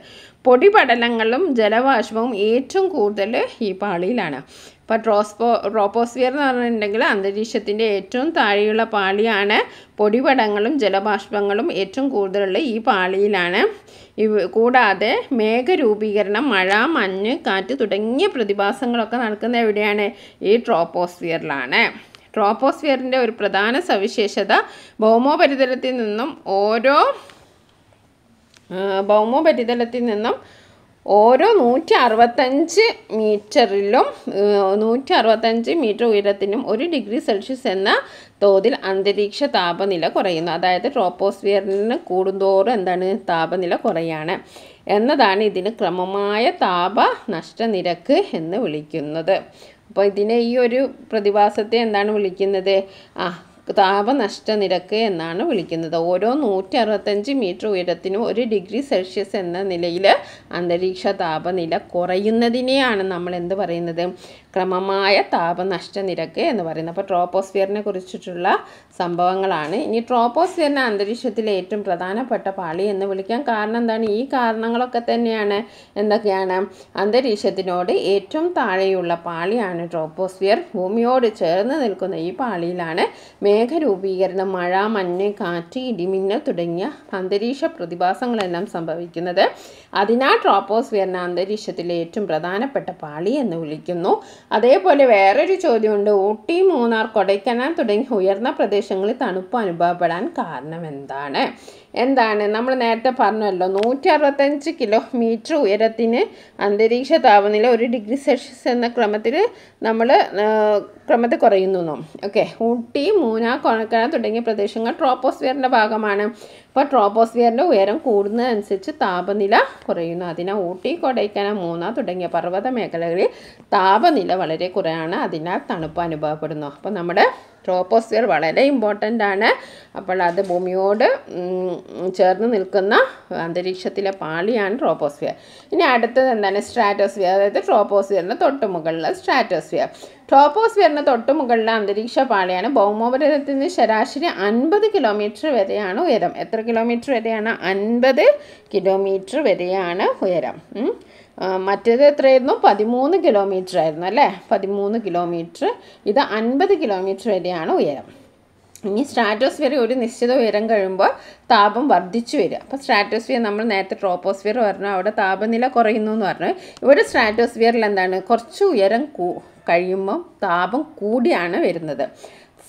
പൊടിപടലങ്ങളും ജലവാഷ്പവും ഏറ്റവും കൂടുതൽ ഈ പാളിയിലാണ് ഇപ്പോൾ ട്രോസ്പോ ട്രോപ്പോസ്ഫിയർ എന്ന് പറഞ്ഞിട്ടുണ്ടെങ്കിൽ അന്തരീക്ഷത്തിൻ്റെ ഏറ്റവും താഴെയുള്ള പാളിയാണ് പൊടിപടങ്ങളും ജലബാഷ്പങ്ങളും ഏറ്റവും കൂടുതലുള്ള ഈ പാളിയിലാണ് ഇവ കൂടാതെ മേഘരൂപീകരണം മഴ മഞ്ഞ് കാറ്റ് തുടങ്ങിയ പ്രതിഭാസങ്ങളൊക്കെ നടക്കുന്ന എവിടെയാണ് ഈ ട്രോപ്പോസ്ഫിയറിലാണ് ട്രോപ്പോസ്ഫിയറിൻ്റെ ഒരു പ്രധാന സവിശേഷത ഭൗമോപരിതലത്തിൽ നിന്നും ഓരോ ഭൗമോപരിതലത്തിൽ നിന്നും ഓരോ നൂറ്റി അറുപത്തഞ്ച് മീറ്ററിലും നൂറ്റി അറുപത്തഞ്ച് മീറ്റർ ഉയരത്തിനും ഒരു ഡിഗ്രി സെൽഷ്യസ് എന്ന തോതിൽ അന്തരീക്ഷ താപനില കുറയുന്നു അതായത് ട്രോപ്പോസ്ഫിയറിന് കൂടുന്തോറും എന്താണ് താപനില കുറയാണ് എന്നതാണ് ഇതിന് ക്രമമായ താപ നഷ്ടനിരക്ക് എന്ന് വിളിക്കുന്നത് അപ്പോൾ ഇതിനെ ഈ ഒരു പ്രതിഭാസത്തെ എന്താണ് വിളിക്കുന്നത് ആ താപനഷ്ട നിരക്ക് എന്നാണ് വിളിക്കുന്നത് ഓരോ നൂറ്റി അറുപത്തഞ്ച് മീറ്റർ ഉയരത്തിനും ഒരു ഡിഗ്രി സെൽഷ്യസ് എന്ന നിലയിൽ അന്തരീക്ഷ താപനില കുറയുന്നതിനെയാണ് നമ്മൾ എന്ത് പറയുന്നത് ക്രമമായ താപനഷ്ട നിരക്ക് എന്ന് പറയുന്നത് അപ്പോൾ ട്രോപ്പോസ്ഫിയറിനെ കുറിച്ചിട്ടുള്ള സംഭവങ്ങളാണ് ഇനി ട്രോപ്പോസ്ഫിയറിനെ അന്തരീക്ഷത്തിലെ ഏറ്റവും പ്രധാനപ്പെട്ട പാളി എന്ന് വിളിക്കാൻ കാരണം എന്താണ് ഈ കാരണങ്ങളൊക്കെ തന്നെയാണ് എന്തൊക്കെയാണ് അന്തരീക്ഷത്തിനോട് ഏറ്റവും താഴെയുള്ള പാളിയാണ് ട്രോപ്പോസ്ഫിയർ ഭൂമിയോട് ചേർന്ന് നിൽക്കുന്ന ഈ പാളിയിലാണ് മേഘരൂപീകരണം മഴ മഞ്ഞ് കാറ്റ് ഇടിമിന്നൽ തുടങ്ങിയ അന്തരീക്ഷ പ്രതിഭാസങ്ങളെല്ലാം സംഭവിക്കുന്നത് അതിനാൽ ട്രോപ്പോസ്ഫിയറിനെ അന്തരീക്ഷത്തിലെ ഏറ്റവും പ്രധാനപ്പെട്ട പാളി എന്ന് വിളിക്കുന്നു അതേപോലെ വേറൊരു ചോദ്യമുണ്ട് ഊട്ടി മൂന്നാർ കൊടൈക്കനാൽ തുടങ്ങിയ ഉയർന്ന പ്രദേശങ്ങളിൽ തണുപ്പ് അനുഭവപ്പെടാൻ കാരണം എന്താണ് എന്താണ് നമ്മൾ നേരത്തെ പറഞ്ഞല്ലോ നൂറ്റി അറുപത്തഞ്ച് കിലോമീറ്റർ ഉയരത്തിന് അന്തരീക്ഷ താപനില ഒരു ഡിഗ്രി സെൽഷ്യസ് എന്ന ക്രമത്തിൽ നമ്മൾ ക്രമത്തിൽ കുറയുന്നു ഓക്കെ ഊട്ടി മൂന കൊണക്കണ തുടങ്ങിയ പ്രദേശങ്ങൾ ട്രോപ്പോസ്ഫിയറിൻ്റെ ഭാഗമാണ് അപ്പോൾ ട്രോപ്പോസ്ഫിയറിൻ്റെ ഉയരം കൂടുന്നതനുസരിച്ച് താപനില കുറയുന്നു അതിനാൽ ഊട്ടി കൊടൈക്കന മൂന്ന തുടങ്ങിയ പർവ്വത മേഖലകളിൽ താപനില വളരെ കുറയാണ് അതിനാൽ തണുപ്പ് അനുഭവപ്പെടുന്നു അപ്പോൾ നമ്മുടെ ട്രോപ്പോസ്ഫിയർ വളരെ ഇമ്പോർട്ടൻ്റ് ആണ് അപ്പോൾ അത് ഭൂമിയോട് ചേർന്ന് നിൽക്കുന്ന അന്തരീക്ഷത്തിലെ പാളിയാണ് ട്രോപ്പോസ്ഫിയർ ഇനി അടുത്തത് എന്താണ് സ്ട്രാറ്റോസ്ഫിയർ അതായത് ട്രോപ്പോസ്ഫിയറിന് തൊട്ട് മുകളിലുള്ള സ്ട്രാറ്റോസ്ഫിയർ ട്രോപ്പോസ്ഫിയറിന് തൊട്ട് മുകളിലെ അന്തരീക്ഷ പാളിയാണ് ഭൗമോപരിതലത്തിന് ശരാശരി അൻപത് കിലോമീറ്റർ വരെയാണ് ഉയരം എത്ര കിലോമീറ്റർ വരെയാണ് അൻപത് കിലോമീറ്റർ വരെയാണ് ഉയരം മറ്റേത് എത്രയായിരുന്നു പതിമൂന്ന് കിലോമീറ്റർ ആയിരുന്നു അല്ലേ പതിമൂന്ന് കിലോമീറ്റർ ഇത് അൻപത് കിലോമീറ്റർ വരെയാണ് ഉയരം ഇനി സ്ട്രാറ്റോസ്ഫിയർ ഒരു നിശ്ചിത ഉയരം കഴിയുമ്പോൾ താപം വർദ്ധിച്ചു വരിക അപ്പോൾ സ്ട്രാറ്റോസ്ഫിയർ നമ്മൾ നേരത്തെ ട്രോപ്പോസ്ഫിയർ പറഞ്ഞു അവിടെ താപനില കുറയുന്നു എന്ന് പറഞ്ഞു ഇവിടെ സ്ട്രാറ്റോസ്ഫിയറിൽ എന്താണ് കുറച്ച് ഉയരം കഴിയുമ്പം താപം കൂടിയാണ് വരുന്നത്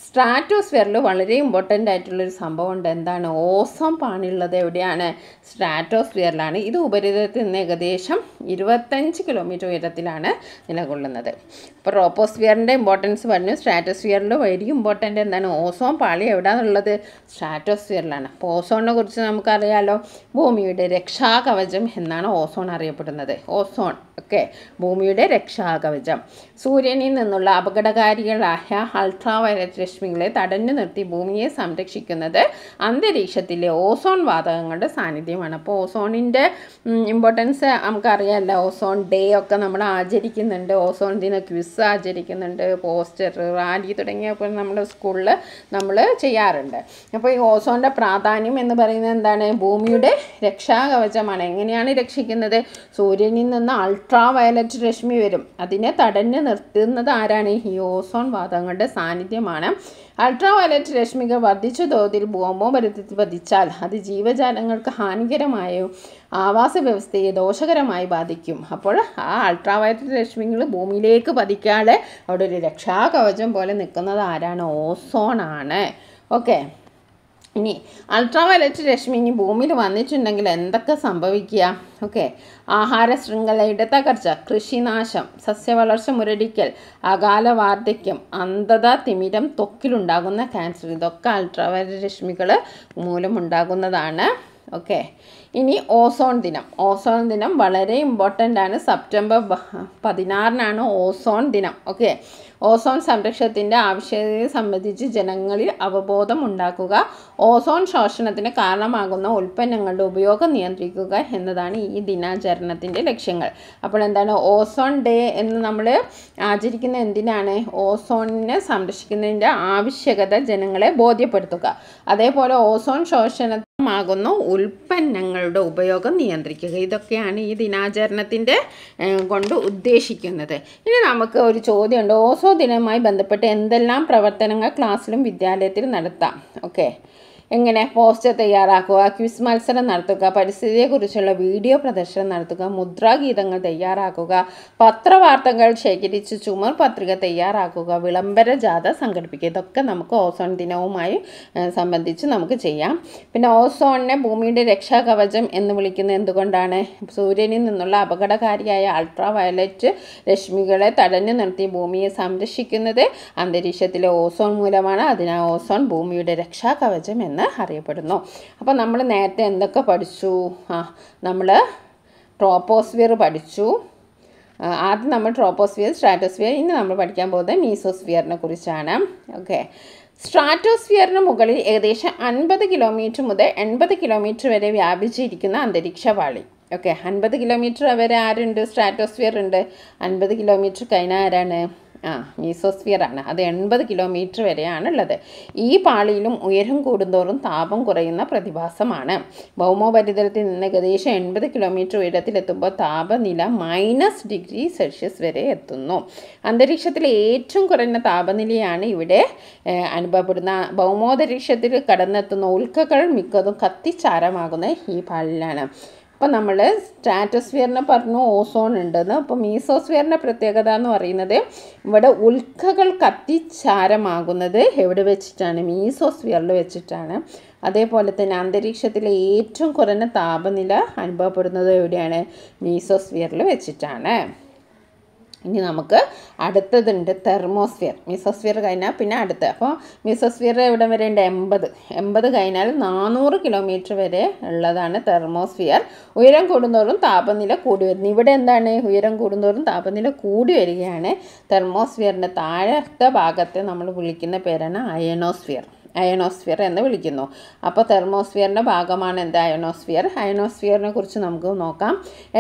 സ്ട്രാറ്റോസ്ഫിയറിൽ വളരെ ഇമ്പോർട്ടൻ്റ് ആയിട്ടുള്ളൊരു സംഭവമുണ്ട് എന്താണ് ഓസം പാണിയുള്ളത് എവിടെയാണ് സ്ട്രാറ്റോസ്ഫിയറിലാണ് ഇത് ഉപരിതലത്തിൽ നിന്ന് ഏകദേശം ഇരുപത്തഞ്ച് കിലോമീറ്റർ ഉയരത്തിലാണ് നിലകൊള്ളുന്നത് അപ്പോൾ റോപ്പോസ്ഫിയറിൻ്റെ ഇമ്പോർട്ടൻസ് പറഞ്ഞു സ്ട്രാറ്റോസ്ഫിയറിൽ വലിയ ഇമ്പോർട്ടൻ്റ് എന്താണ് ഓസോൺ പാളി എവിടെയാണുള്ളത് സ്ട്രാറ്റോസ്ഫിയറിലാണ് അപ്പോൾ ഓസോണിനെ കുറിച്ച് നമുക്കറിയാലോ ഭൂമിയുടെ രക്ഷാകവചം എന്നാണ് ഓസോൺ അറിയപ്പെടുന്നത് ഓസോൺ ഓക്കെ ഭൂമിയുടെ രക്ഷാകവചം സൂര്യനിൽ നിന്നുള്ള അപകടകാരികളായ അൾട്രാവയലറ്റ് രശ്മികളെ തടഞ്ഞു നിർത്തി ഭൂമിയെ സംരക്ഷിക്കുന്നത് അന്തരീക്ഷത്തിലെ ഓസോൺ വാതകങ്ങളുടെ സാന്നിധ്യമാണ് അപ്പോൾ ഓസോണിൻ്റെ ഇമ്പോർട്ടൻസ് നമുക്കറിയാമല്ലോ ഓസോൺ ഡേ ഒക്കെ നമ്മൾ ആചരിക്കുന്നുണ്ട് ഓസോൺ ദിന ക്വിസ് ആചരിക്കുന്നുണ്ട് പോസ്റ്റർ റാലി തുടങ്ങിയപ്പോൾ നമ്മുടെ സ്കൂളിൽ നമ്മൾ ചെയ്യാറുണ്ട് അപ്പോൾ ഈ ഓസോണിൻ്റെ പ്രാധാന്യം എന്ന് പറയുന്നത് എന്താണ് ഭൂമിയുടെ രക്ഷാകവചമാണ് എങ്ങനെയാണ് രക്ഷിക്കുന്നത് സൂര്യനിൽ നിന്ന് അൾട്രാ വയലറ്റ് രശ്മി വരും അതിനെ തടഞ്ഞു നിർത്തുന്നത് ആരാണ് ഈ ഓസോൺ വാതകങ്ങളുടെ സാന്നിധ്യമാണ് അൾട്രാ വയലറ്റ് രശ്മികൾ വർദ്ധിച്ച തോതിൽ ഭൂമോപരത്തിൽ പതിച്ചാൽ അത് ജീവജാലങ്ങൾക്ക് ഹാനികരമായോ ആവാസ വ്യവസ്ഥയെ ദോഷകരമായി ബാധിക്കും അപ്പോൾ ആ അൾട്രാ വയലറ്റ് രശ്മികൾ ഭൂമിയിലേക്ക് പതിക്കാതെ അവിടെ ഒരു രക്ഷാകവചം പോലെ നിൽക്കുന്നത് ആരാണ് ഓസോൺ ആണ് ഓക്കെ ഇനി അൾട്രാവയലറ്റ് രശ്മി ഇനി ഭൂമിയിൽ വന്നിട്ടുണ്ടെങ്കിൽ എന്തൊക്കെ സംഭവിക്കുക ഓക്കെ ആഹാര ശൃംഖലയുടെ തകർച്ച കൃഷിനാശം സസ്യവളർച്ച മുരടിക്കൽ അകാല വാർദ്ധക്യം അന്ധത തിമിരം ത്വക്കിലുണ്ടാകുന്ന ക്യാൻസർ ഇതൊക്കെ അൾട്രാവയലറ്റ് രശ്മികൾ മൂലമുണ്ടാകുന്നതാണ് ഓക്കെ ഇനി ഓസോൺ ദിനം ഓസോൺ ദിനം വളരെ ഇമ്പോർട്ടൻ്റ് ആണ് സെപ്റ്റംബർ പതിനാറിനാണ് ഓസോൺ ദിനം ഓക്കെ ഓസോൺ സംരക്ഷണത്തിൻ്റെ ആവശ്യകതയെ സംബന്ധിച്ച് ജനങ്ങളിൽ അവബോധം ഉണ്ടാക്കുക ഓസോൺ ശോഷണത്തിന് കാരണമാകുന്ന ഉൽപ്പന്നങ്ങളുടെ ഉപയോഗം നിയന്ത്രിക്കുക എന്നതാണ് ഈ ദിനാചരണത്തിൻ്റെ ലക്ഷ്യങ്ങൾ അപ്പോൾ എന്താണ് ഓസോൺ ഡേ എന്ന് നമ്മൾ ആചരിക്കുന്ന എന്തിനാണ് ഓസോണിനെ സംരക്ഷിക്കുന്നതിൻ്റെ ആവശ്യകത ജനങ്ങളെ ബോധ്യപ്പെടുത്തുക അതേപോലെ ഓസോൺ ശോഷണ ആകുന്ന ഉൽപ്പന്നങ്ങളുടെ ഉപയോഗം നിയന്ത്രിക്കുക ഇതൊക്കെയാണ് ഈ ദിനാചരണത്തിൻ്റെ കൊണ്ട് ഉദ്ദേശിക്കുന്നത് ഇനി നമുക്ക് ഒരു ചോദ്യമുണ്ട് ഓസോ ദിനവുമായി ബന്ധപ്പെട്ട് എന്തെല്ലാം പ്രവർത്തനങ്ങൾ ക്ലാസ്സിലും വിദ്യാലയത്തിലും നടത്താം ഓക്കെ എങ്ങനെ പോസ്റ്റർ തയ്യാറാക്കുക ക്വിസ് മത്സരം നടത്തുക പരിസ്ഥിതിയെക്കുറിച്ചുള്ള വീഡിയോ പ്രദർശനം നടത്തുക മുദ്രാഗീതങ്ങൾ തയ്യാറാക്കുക പത്രവാർത്തകൾ ശേഖരിച്ച് ചുമർ പത്രിക തയ്യാറാക്കുക വിളംബര ജാഥ സംഘടിപ്പിക്കുക ഇതൊക്കെ നമുക്ക് ഓസോൺ ദിനവുമായി സംബന്ധിച്ച് നമുക്ക് ചെയ്യാം പിന്നെ ഓസോണിനെ ഭൂമിയുടെ രക്ഷാകവചം എന്ന് വിളിക്കുന്നത് എന്തുകൊണ്ടാണ് സൂര്യനിൽ നിന്നുള്ള അപകടകാരിയായ അൾട്രാ വയലറ്റ് രശ്മികളെ തടഞ്ഞു നിർത്തി ഭൂമിയെ സംരക്ഷിക്കുന്നത് അന്തരീക്ഷത്തിലെ ഓസോൺ മൂലമാണ് അതിനാൽ ഓസോൺ ഭൂമിയുടെ രക്ഷാകവചം എന്ന് അറിയപ്പെടുന്നു അപ്പോൾ നമ്മൾ നേരത്തെ എന്തൊക്കെ പഠിച്ചു ആ നമ്മൾ ട്രോപ്പോസ്ഫിയർ പഠിച്ചു ആദ്യം നമ്മൾ ട്രോപ്പോസ്ഫിയർ സ്ട്രാറ്റോസ്ഫിയർ ഇന്ന് നമ്മൾ പഠിക്കാൻ പോകുന്നത് മീസോസ്ഫിയറിനെ കുറിച്ചാണ് ഓക്കെ സ്ട്രാറ്റോസ്ഫിയറിന് മുകളിൽ ഏകദേശം അൻപത് കിലോമീറ്റർ മുതൽ എൺപത് കിലോമീറ്റർ വരെ വ്യാപിച്ചിരിക്കുന്ന അന്തരീക്ഷ പാളി ഓക്കെ അൻപത് കിലോമീറ്റർ വരെ ആരുണ്ട് സ്ട്രാറ്റോസ്ഫിയർ ഉണ്ട് അൻപത് കിലോമീറ്റർ കഴിഞ്ഞാൽ ആരാണ് ആ മീസോസ്ഫിയറാണ് അത് എൺപത് കിലോമീറ്റർ വരെയാണ് ഉള്ളത് ഈ പാളിയിലും ഉയരം കൂടുന്തോറും താപം കുറയുന്ന പ്രതിഭാസമാണ് ഭൗമോപരിതലത്തിൽ നിന്ന് ഏകദേശം എൺപത് കിലോമീറ്റർ ഉയരത്തിലെത്തുമ്പോൾ താപനില മൈനസ് ഡിഗ്രി സെൽഷ്യസ് വരെ എത്തുന്നു അന്തരീക്ഷത്തിലെ ഏറ്റവും കുറഞ്ഞ താപനിലയാണ് ഇവിടെ അനുഭവപ്പെടുന്ന ഭൗമോന്തരീക്ഷത്തിൽ കടന്നെത്തുന്ന ഉൽക്കകൾ മിക്കതും കത്തിച്ചാരമാകുന്ന ഈ പാളിലാണ് അപ്പോൾ നമ്മൾ സ്ട്രാറ്റോസ്ഫിയറിനെ പറഞ്ഞു ഓസോൺ ഉണ്ടെന്ന് അപ്പോൾ മീസോസ്ഫിയറിൻ്റെ പ്രത്യേകത എന്ന് പറയുന്നത് ഇവിടെ ഉൽക്കകൾ കത്തിച്ചാരമാകുന്നത് എവിടെ വെച്ചിട്ടാണ് മീസോസ്ഫിയറിൽ വെച്ചിട്ടാണ് അതേപോലെ തന്നെ അന്തരീക്ഷത്തിലെ ഏറ്റവും കുറഞ്ഞ താപനില അനുഭവപ്പെടുന്നത് എവിടെയാണ് മീസോസ്ഫിയറിൽ വെച്ചിട്ടാണ് ഇനി നമുക്ക് അടുത്തതുണ്ട് തെർമോസ്ഫിയർ മിസോസ്ഫിയർ കഴിഞ്ഞാൽ പിന്നെ അടുത്ത് അപ്പോൾ മിസോസ്ഫിയർ എവിടെ വരെ ഉണ്ട് എൺപത് എൺപത് കഴിഞ്ഞാൽ നാനൂറ് കിലോമീറ്റർ വരെ ഉള്ളതാണ് തെർമോസ്ഫിയർ ഉയരം കൂടുന്തോറും താപനില കൂടി വരുന്നു ഇവിടെ എന്താണ് ഉയരം കൂടുന്തോറും താപനില കൂടി വരികയാണ് തെർമോസ്ഫിയറിൻ്റെ താഴത്തെ ഭാഗത്തെ നമ്മൾ വിളിക്കുന്ന പേരാണ് അയനോസ്ഫിയർ അയണോസ്ഫിയർ എന്ന് വിളിക്കുന്നു അപ്പോൾ തെർമോസ്ഫിയറിൻ്റെ ഭാഗമാണ് എന്ത് അയണോസ്ഫിയർ അയണോസ്ഫിയറിനെ കുറിച്ച് നമുക്ക് നോക്കാം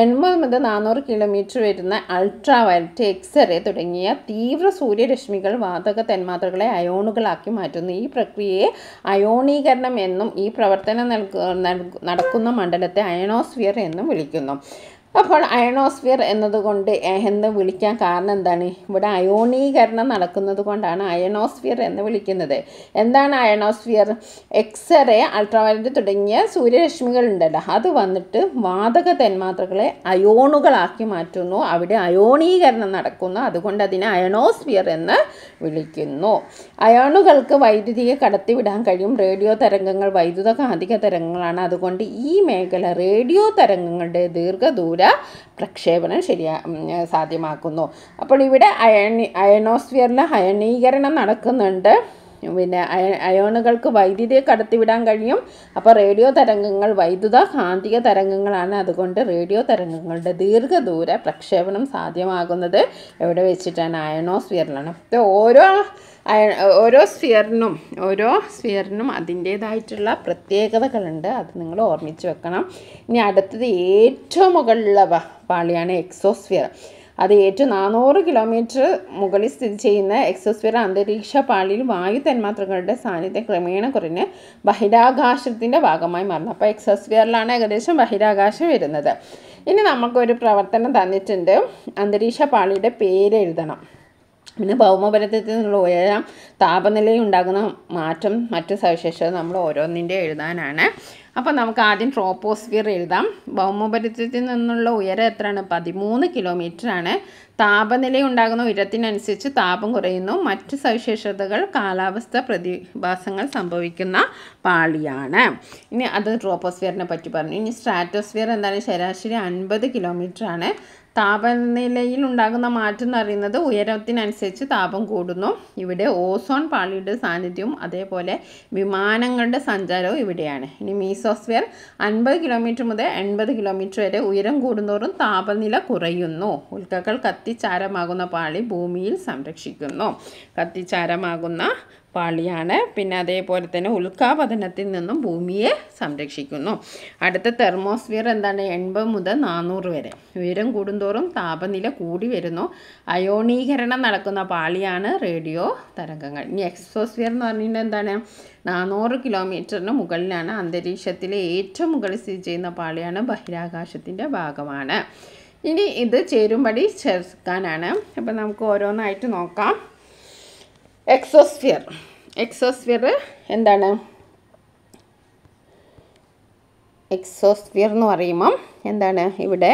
എൺപത് മുതൽ നാനൂറ് കിലോമീറ്റർ വരുന്ന അൾട്രാ വയലറ്റ് എക്സ്റേ തുടങ്ങിയ തീവ്ര സൂര്യരശ്മികൾ വാതക തന്മാത്രകളെ അയോണുകളാക്കി മാറ്റുന്നു ഈ പ്രക്രിയയെ അയോണീകരണം എന്നും ഈ പ്രവർത്തനം നൽകുന്ന നടക്കുന്ന മണ്ഡലത്തെ അയണോസ്ഫിയർ എന്നും വിളിക്കുന്നു അപ്പോൾ അയണോസ്ഫിയർ എന്നതുകൊണ്ട് എന്ന് വിളിക്കാൻ കാരണം എന്താണ് ഇവിടെ അയോണീകരണം നടക്കുന്നത് കൊണ്ടാണ് അയണോസ്ഫിയർ എന്ന് വിളിക്കുന്നത് എന്താണ് അയണോസ്ഫിയർ എക്സ്റേ അൾട്രാവയലറ്റ് തുടങ്ങിയ സൂര്യരശ്മികൾ ഉണ്ടല്ലോ അത് വന്നിട്ട് വാതക തന്മാത്രകളെ അയോണുകളാക്കി മാറ്റുന്നു അവിടെ അയോണീകരണം നടക്കുന്നു അതുകൊണ്ട് അതിനെ അയണോസ്ഫിയർ എന്ന് വിളിക്കുന്നു അയോണുകൾക്ക് വൈദ്യുതിയെ കടത്തിവിടാൻ കഴിയും റേഡിയോ തരംഗങ്ങൾ വൈദ്യുത കാന്തിക തരംഗങ്ങളാണ് അതുകൊണ്ട് ഈ മേഖല റേഡിയോ തരംഗങ്ങളുടെ ദീർഘദൂര പ്രക്ഷേപണം ശരിയാ സാധ്യമാക്കുന്നു അപ്പോൾ ഇവിടെ അയണി അയണോസ്ഫിയറിൽ അയണീകരണം നടക്കുന്നുണ്ട് പിന്നെ അയോണുകൾക്ക് വൈദ്യുതിയെ കടത്തിവിടാൻ കഴിയും അപ്പോൾ റേഡിയോ തരംഗങ്ങൾ വൈദ്യുത കാന്തിക തരംഗങ്ങളാണ് അതുകൊണ്ട് റേഡിയോ തരംഗങ്ങളുടെ ദീർഘദൂര പ്രക്ഷേപണം സാധ്യമാകുന്നത് എവിടെ വെച്ചിട്ടാണ് അയണോസ്ഫിയറിലാണ് ഓരോ ഓരോ സ്ഫിയറിനും ഓരോ സ്ഫിയറിനും അതിൻ്റേതായിട്ടുള്ള പ്രത്യേകതകളുണ്ട് അത് നിങ്ങൾ ഓർമ്മിച്ച് വെക്കണം ഇനി അടുത്തത് ഏറ്റവും മുകളിലുള്ള പാളിയാണ് എക്സോസ്ഫിയർ അത് ഏറ്റവും നാനൂറ് കിലോമീറ്റർ മുകളിൽ സ്ഥിതി ചെയ്യുന്ന എക്സോസ്ഫിയർ അന്തരീക്ഷ പാളിയിൽ വായു തന്മാത്രകളുടെ സാന്നിധ്യം ക്രമേണ കുറഞ്ഞ് ബഹിരാകാശത്തിൻ്റെ ഭാഗമായി മാറുന്നു അപ്പോൾ എക്സോസ്ഫിയറിലാണ് ഏകദേശം ബഹിരാകാശം വരുന്നത് ഇനി നമുക്കൊരു പ്രവർത്തനം തന്നിട്ടുണ്ട് അന്തരീക്ഷ പാളിയുടെ പേര് എഴുതണം പിന്നെ ഭൗമപരത്തിൽ നിന്നുള്ള ഉയരം താപനിലയിൽ ഉണ്ടാകുന്ന മാറ്റം മറ്റു സവിശേഷത നമ്മൾ ഓരോന്നിൻ്റെ എഴുതാനാണ് അപ്പോൾ നമുക്ക് ആദ്യം ട്രോപ്പോസ്ഫിയർ എഴുതാം ഭൗമോപരിതലത്തിൽ നിന്നുള്ള ഉയരം എത്രയാണ് പതിമൂന്ന് ആണ് താപനില ഉണ്ടാകുന്ന ഉയരത്തിനനുസരിച്ച് താപം കുറയുന്നു മറ്റ് സവിശേഷതകൾ കാലാവസ്ഥ പ്രതിഭാസങ്ങൾ സംഭവിക്കുന്ന പാളിയാണ് ഇനി അത് ട്രോപ്പോസ്ഫിയറിനെ പറ്റി പറഞ്ഞു ഇനി സ്ട്രാറ്റോസ്ഫിയർ എന്താണ് ശരാശരി അൻപത് ആണ് താപനിലയിൽ ഉണ്ടാകുന്ന മാറ്റം എന്ന് പറയുന്നത് ഉയരത്തിനനുസരിച്ച് താപം കൂടുന്നു ഇവിടെ ഓസോൺ പാളിയുടെ സാന്നിധ്യവും അതേപോലെ വിമാനങ്ങളുടെ സഞ്ചാരവും ഇവിടെയാണ് ഇനി മീസോസ്ഫിയർ അൻപത് കിലോമീറ്റർ മുതൽ എൺപത് കിലോമീറ്റർ വരെ ഉയരം കൂടുന്നോറും താപനില കുറയുന്നു ഉൽക്കകൾ കത്തിച്ചാരമാകുന്ന പാളി ഭൂമിയിൽ സംരക്ഷിക്കുന്നു കത്തിച്ചാരമാകുന്ന പാളിയാണ് പിന്നെ അതേപോലെ തന്നെ ഉൽക്കാപതനത്തിൽ നിന്നും ഭൂമിയെ സംരക്ഷിക്കുന്നു അടുത്ത തെർമോസ്ഫിയർ എന്താണ് എൺപത് മുതൽ നാനൂറ് വരെ ഉയരം കൂടുന്തോറും താപനില കൂടി വരുന്നു അയോണീകരണം നടക്കുന്ന പാളിയാണ് റേഡിയോ തരംഗങ്ങൾ ഇനി എക്സോസ്ഫിയർ എന്ന് പറഞ്ഞിട്ട് എന്താണ് നാനൂറ് കിലോമീറ്ററിന് മുകളിലാണ് അന്തരീക്ഷത്തിലെ ഏറ്റവും മുകളിൽ സ്ഥിതി ചെയ്യുന്ന പാളിയാണ് ബഹിരാകാശത്തിൻ്റെ ഭാഗമാണ് ഇനി ഇത് ചേരുംപടി ചേർക്കാനാണ് അപ്പം നമുക്ക് ഓരോന്നായിട്ട് നോക്കാം എക്സോസ്ഫിയർ എക്സോസ്ഫിയർ എന്താണ് എക്സോസ്ഫിയർ എന്ന് പറയുമ്പം എന്താണ് ഇവിടെ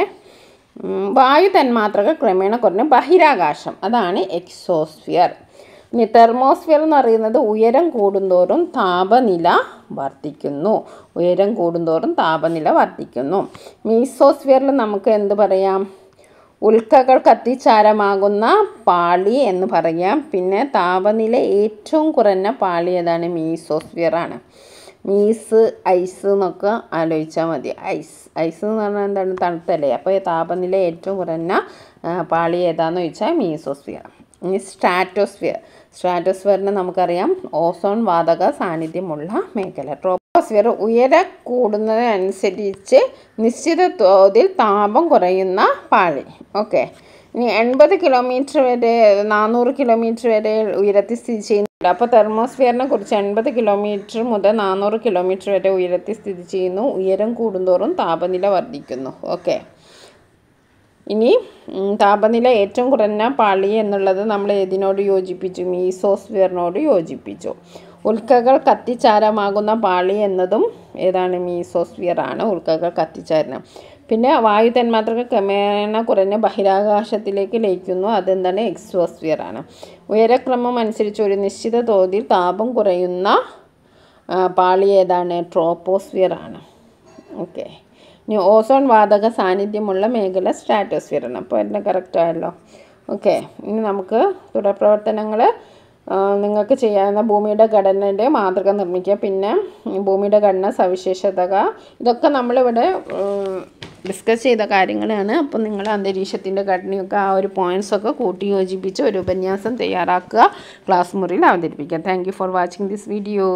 വായു തന്മാത്രകൾ ക്രമേണ കുറഞ്ഞ ബഹിരാകാശം അതാണ് എക്സോസ്ഫിയർ ഇനി തെർമോസ്ഫിയർ എന്ന് പറയുന്നത് ഉയരം കൂടുന്തോറും താപനില വർദ്ധിക്കുന്നു ഉയരം കൂടുന്തോറും താപനില വർദ്ധിക്കുന്നു മീസോസ്ഫിയറിൽ നമുക്ക് എന്ത് പറയാം ഉൽക്കകൾ കത്തിച്ചാരമാകുന്ന പാളി എന്ന് പറയാം പിന്നെ താപനില ഏറ്റവും കുറഞ്ഞ പാളി ഏതാണ് മീസോസ്ഫിയർ ആണ് മീസ് ഐസ് എന്നൊക്കെ ആലോചിച്ചാൽ മതി ഐസ് ഐസ് എന്ന് പറഞ്ഞാൽ എന്താണ് തണുത്തല്ലേ അപ്പോൾ ഈ താപനില ഏറ്റവും കുറഞ്ഞ പാളി ഏതാന്ന് ചോദിച്ചാൽ മീസോസ്ഫിയർ ഇനി സ്ട്രാറ്റോസ്ഫിയർ സ്ട്രാറ്റോസ്ഫിയറിന് നമുക്കറിയാം ഓസോൺ വാതക സാന്നിധ്യമുള്ള മേഖല അറ്റ്മോസ്ഫിയർ കൂടുന്നതിനനുസരിച്ച് നിശ്ചിത തോതിൽ താപം കുറയുന്ന പാളി ഓക്കെ ഇനി എൺപത് കിലോമീറ്റർ വരെ നാനൂറ് കിലോമീറ്റർ വരെ ഉയരത്തിൽ സ്ഥിതി ചെയ്യുന്നുണ്ട് അപ്പോൾ തെർമോസ്ഫിയറിനെ കുറിച്ച് എൺപത് കിലോമീറ്റർ മുതൽ നാനൂറ് കിലോമീറ്റർ വരെ ഉയരത്തിൽ സ്ഥിതി ചെയ്യുന്നു ഉയരം കൂടുന്തോറും താപനില വർദ്ധിക്കുന്നു ഓക്കെ ഇനി താപനില ഏറ്റവും കുറഞ്ഞ പാളി എന്നുള്ളത് നമ്മൾ ഏതിനോട് യോജിപ്പിച്ചു മീസോസ്ഫിയറിനോട് യോജിപ്പിച്ചു ഉൽക്കകൾ കത്തിച്ചാരമാകുന്ന പാളി എന്നതും ഏതാണ് മീസോസ്ഫിയർ ആണ് ഉൽക്കകൾ കത്തിച്ചാരണം പിന്നെ വായു തന്മാത്രകൾ ക്രമേണ കുറഞ്ഞ് ബഹിരാകാശത്തിലേക്ക് ലയിക്കുന്നു അതെന്താണ് എക്സോസ്ഫിയർ ആണ് ഉയരക്രമം അനുസരിച്ച് ഒരു നിശ്ചിത തോതിൽ താപം കുറയുന്ന പാളി ഏതാണ് ട്രോപ്പോസ്ഫിയർ ആണ് ഓക്കെ ഇനി ഓസോൺ വാതക സാന്നിധ്യമുള്ള മേഖല സ്ട്രാറ്റോസ്ഫിയർ ആണ് അപ്പോൾ എല്ലാം കറക്റ്റ് ആയല്ലോ ഓക്കെ ഇനി നമുക്ക് തുടർപ്രവർത്തനങ്ങൾ നിങ്ങൾക്ക് ചെയ്യാവുന്ന ഭൂമിയുടെ ഘടനയുടെ മാതൃക നിർമ്മിക്കുക പിന്നെ ഭൂമിയുടെ ഘടന സവിശേഷതകൾ ഇതൊക്കെ നമ്മളിവിടെ ഡിസ്കസ് ചെയ്ത കാര്യങ്ങളാണ് അപ്പോൾ നിങ്ങൾ അന്തരീക്ഷത്തിൻ്റെ ഘടനയൊക്കെ ആ ഒരു പോയിൻസൊക്കെ കൂട്ടി യോജിപ്പിച്ച് ഒരു ഉപന്യാസം തയ്യാറാക്കുക ക്ലാസ് മുറിയിൽ അവതരിപ്പിക്കുക thank for watching this video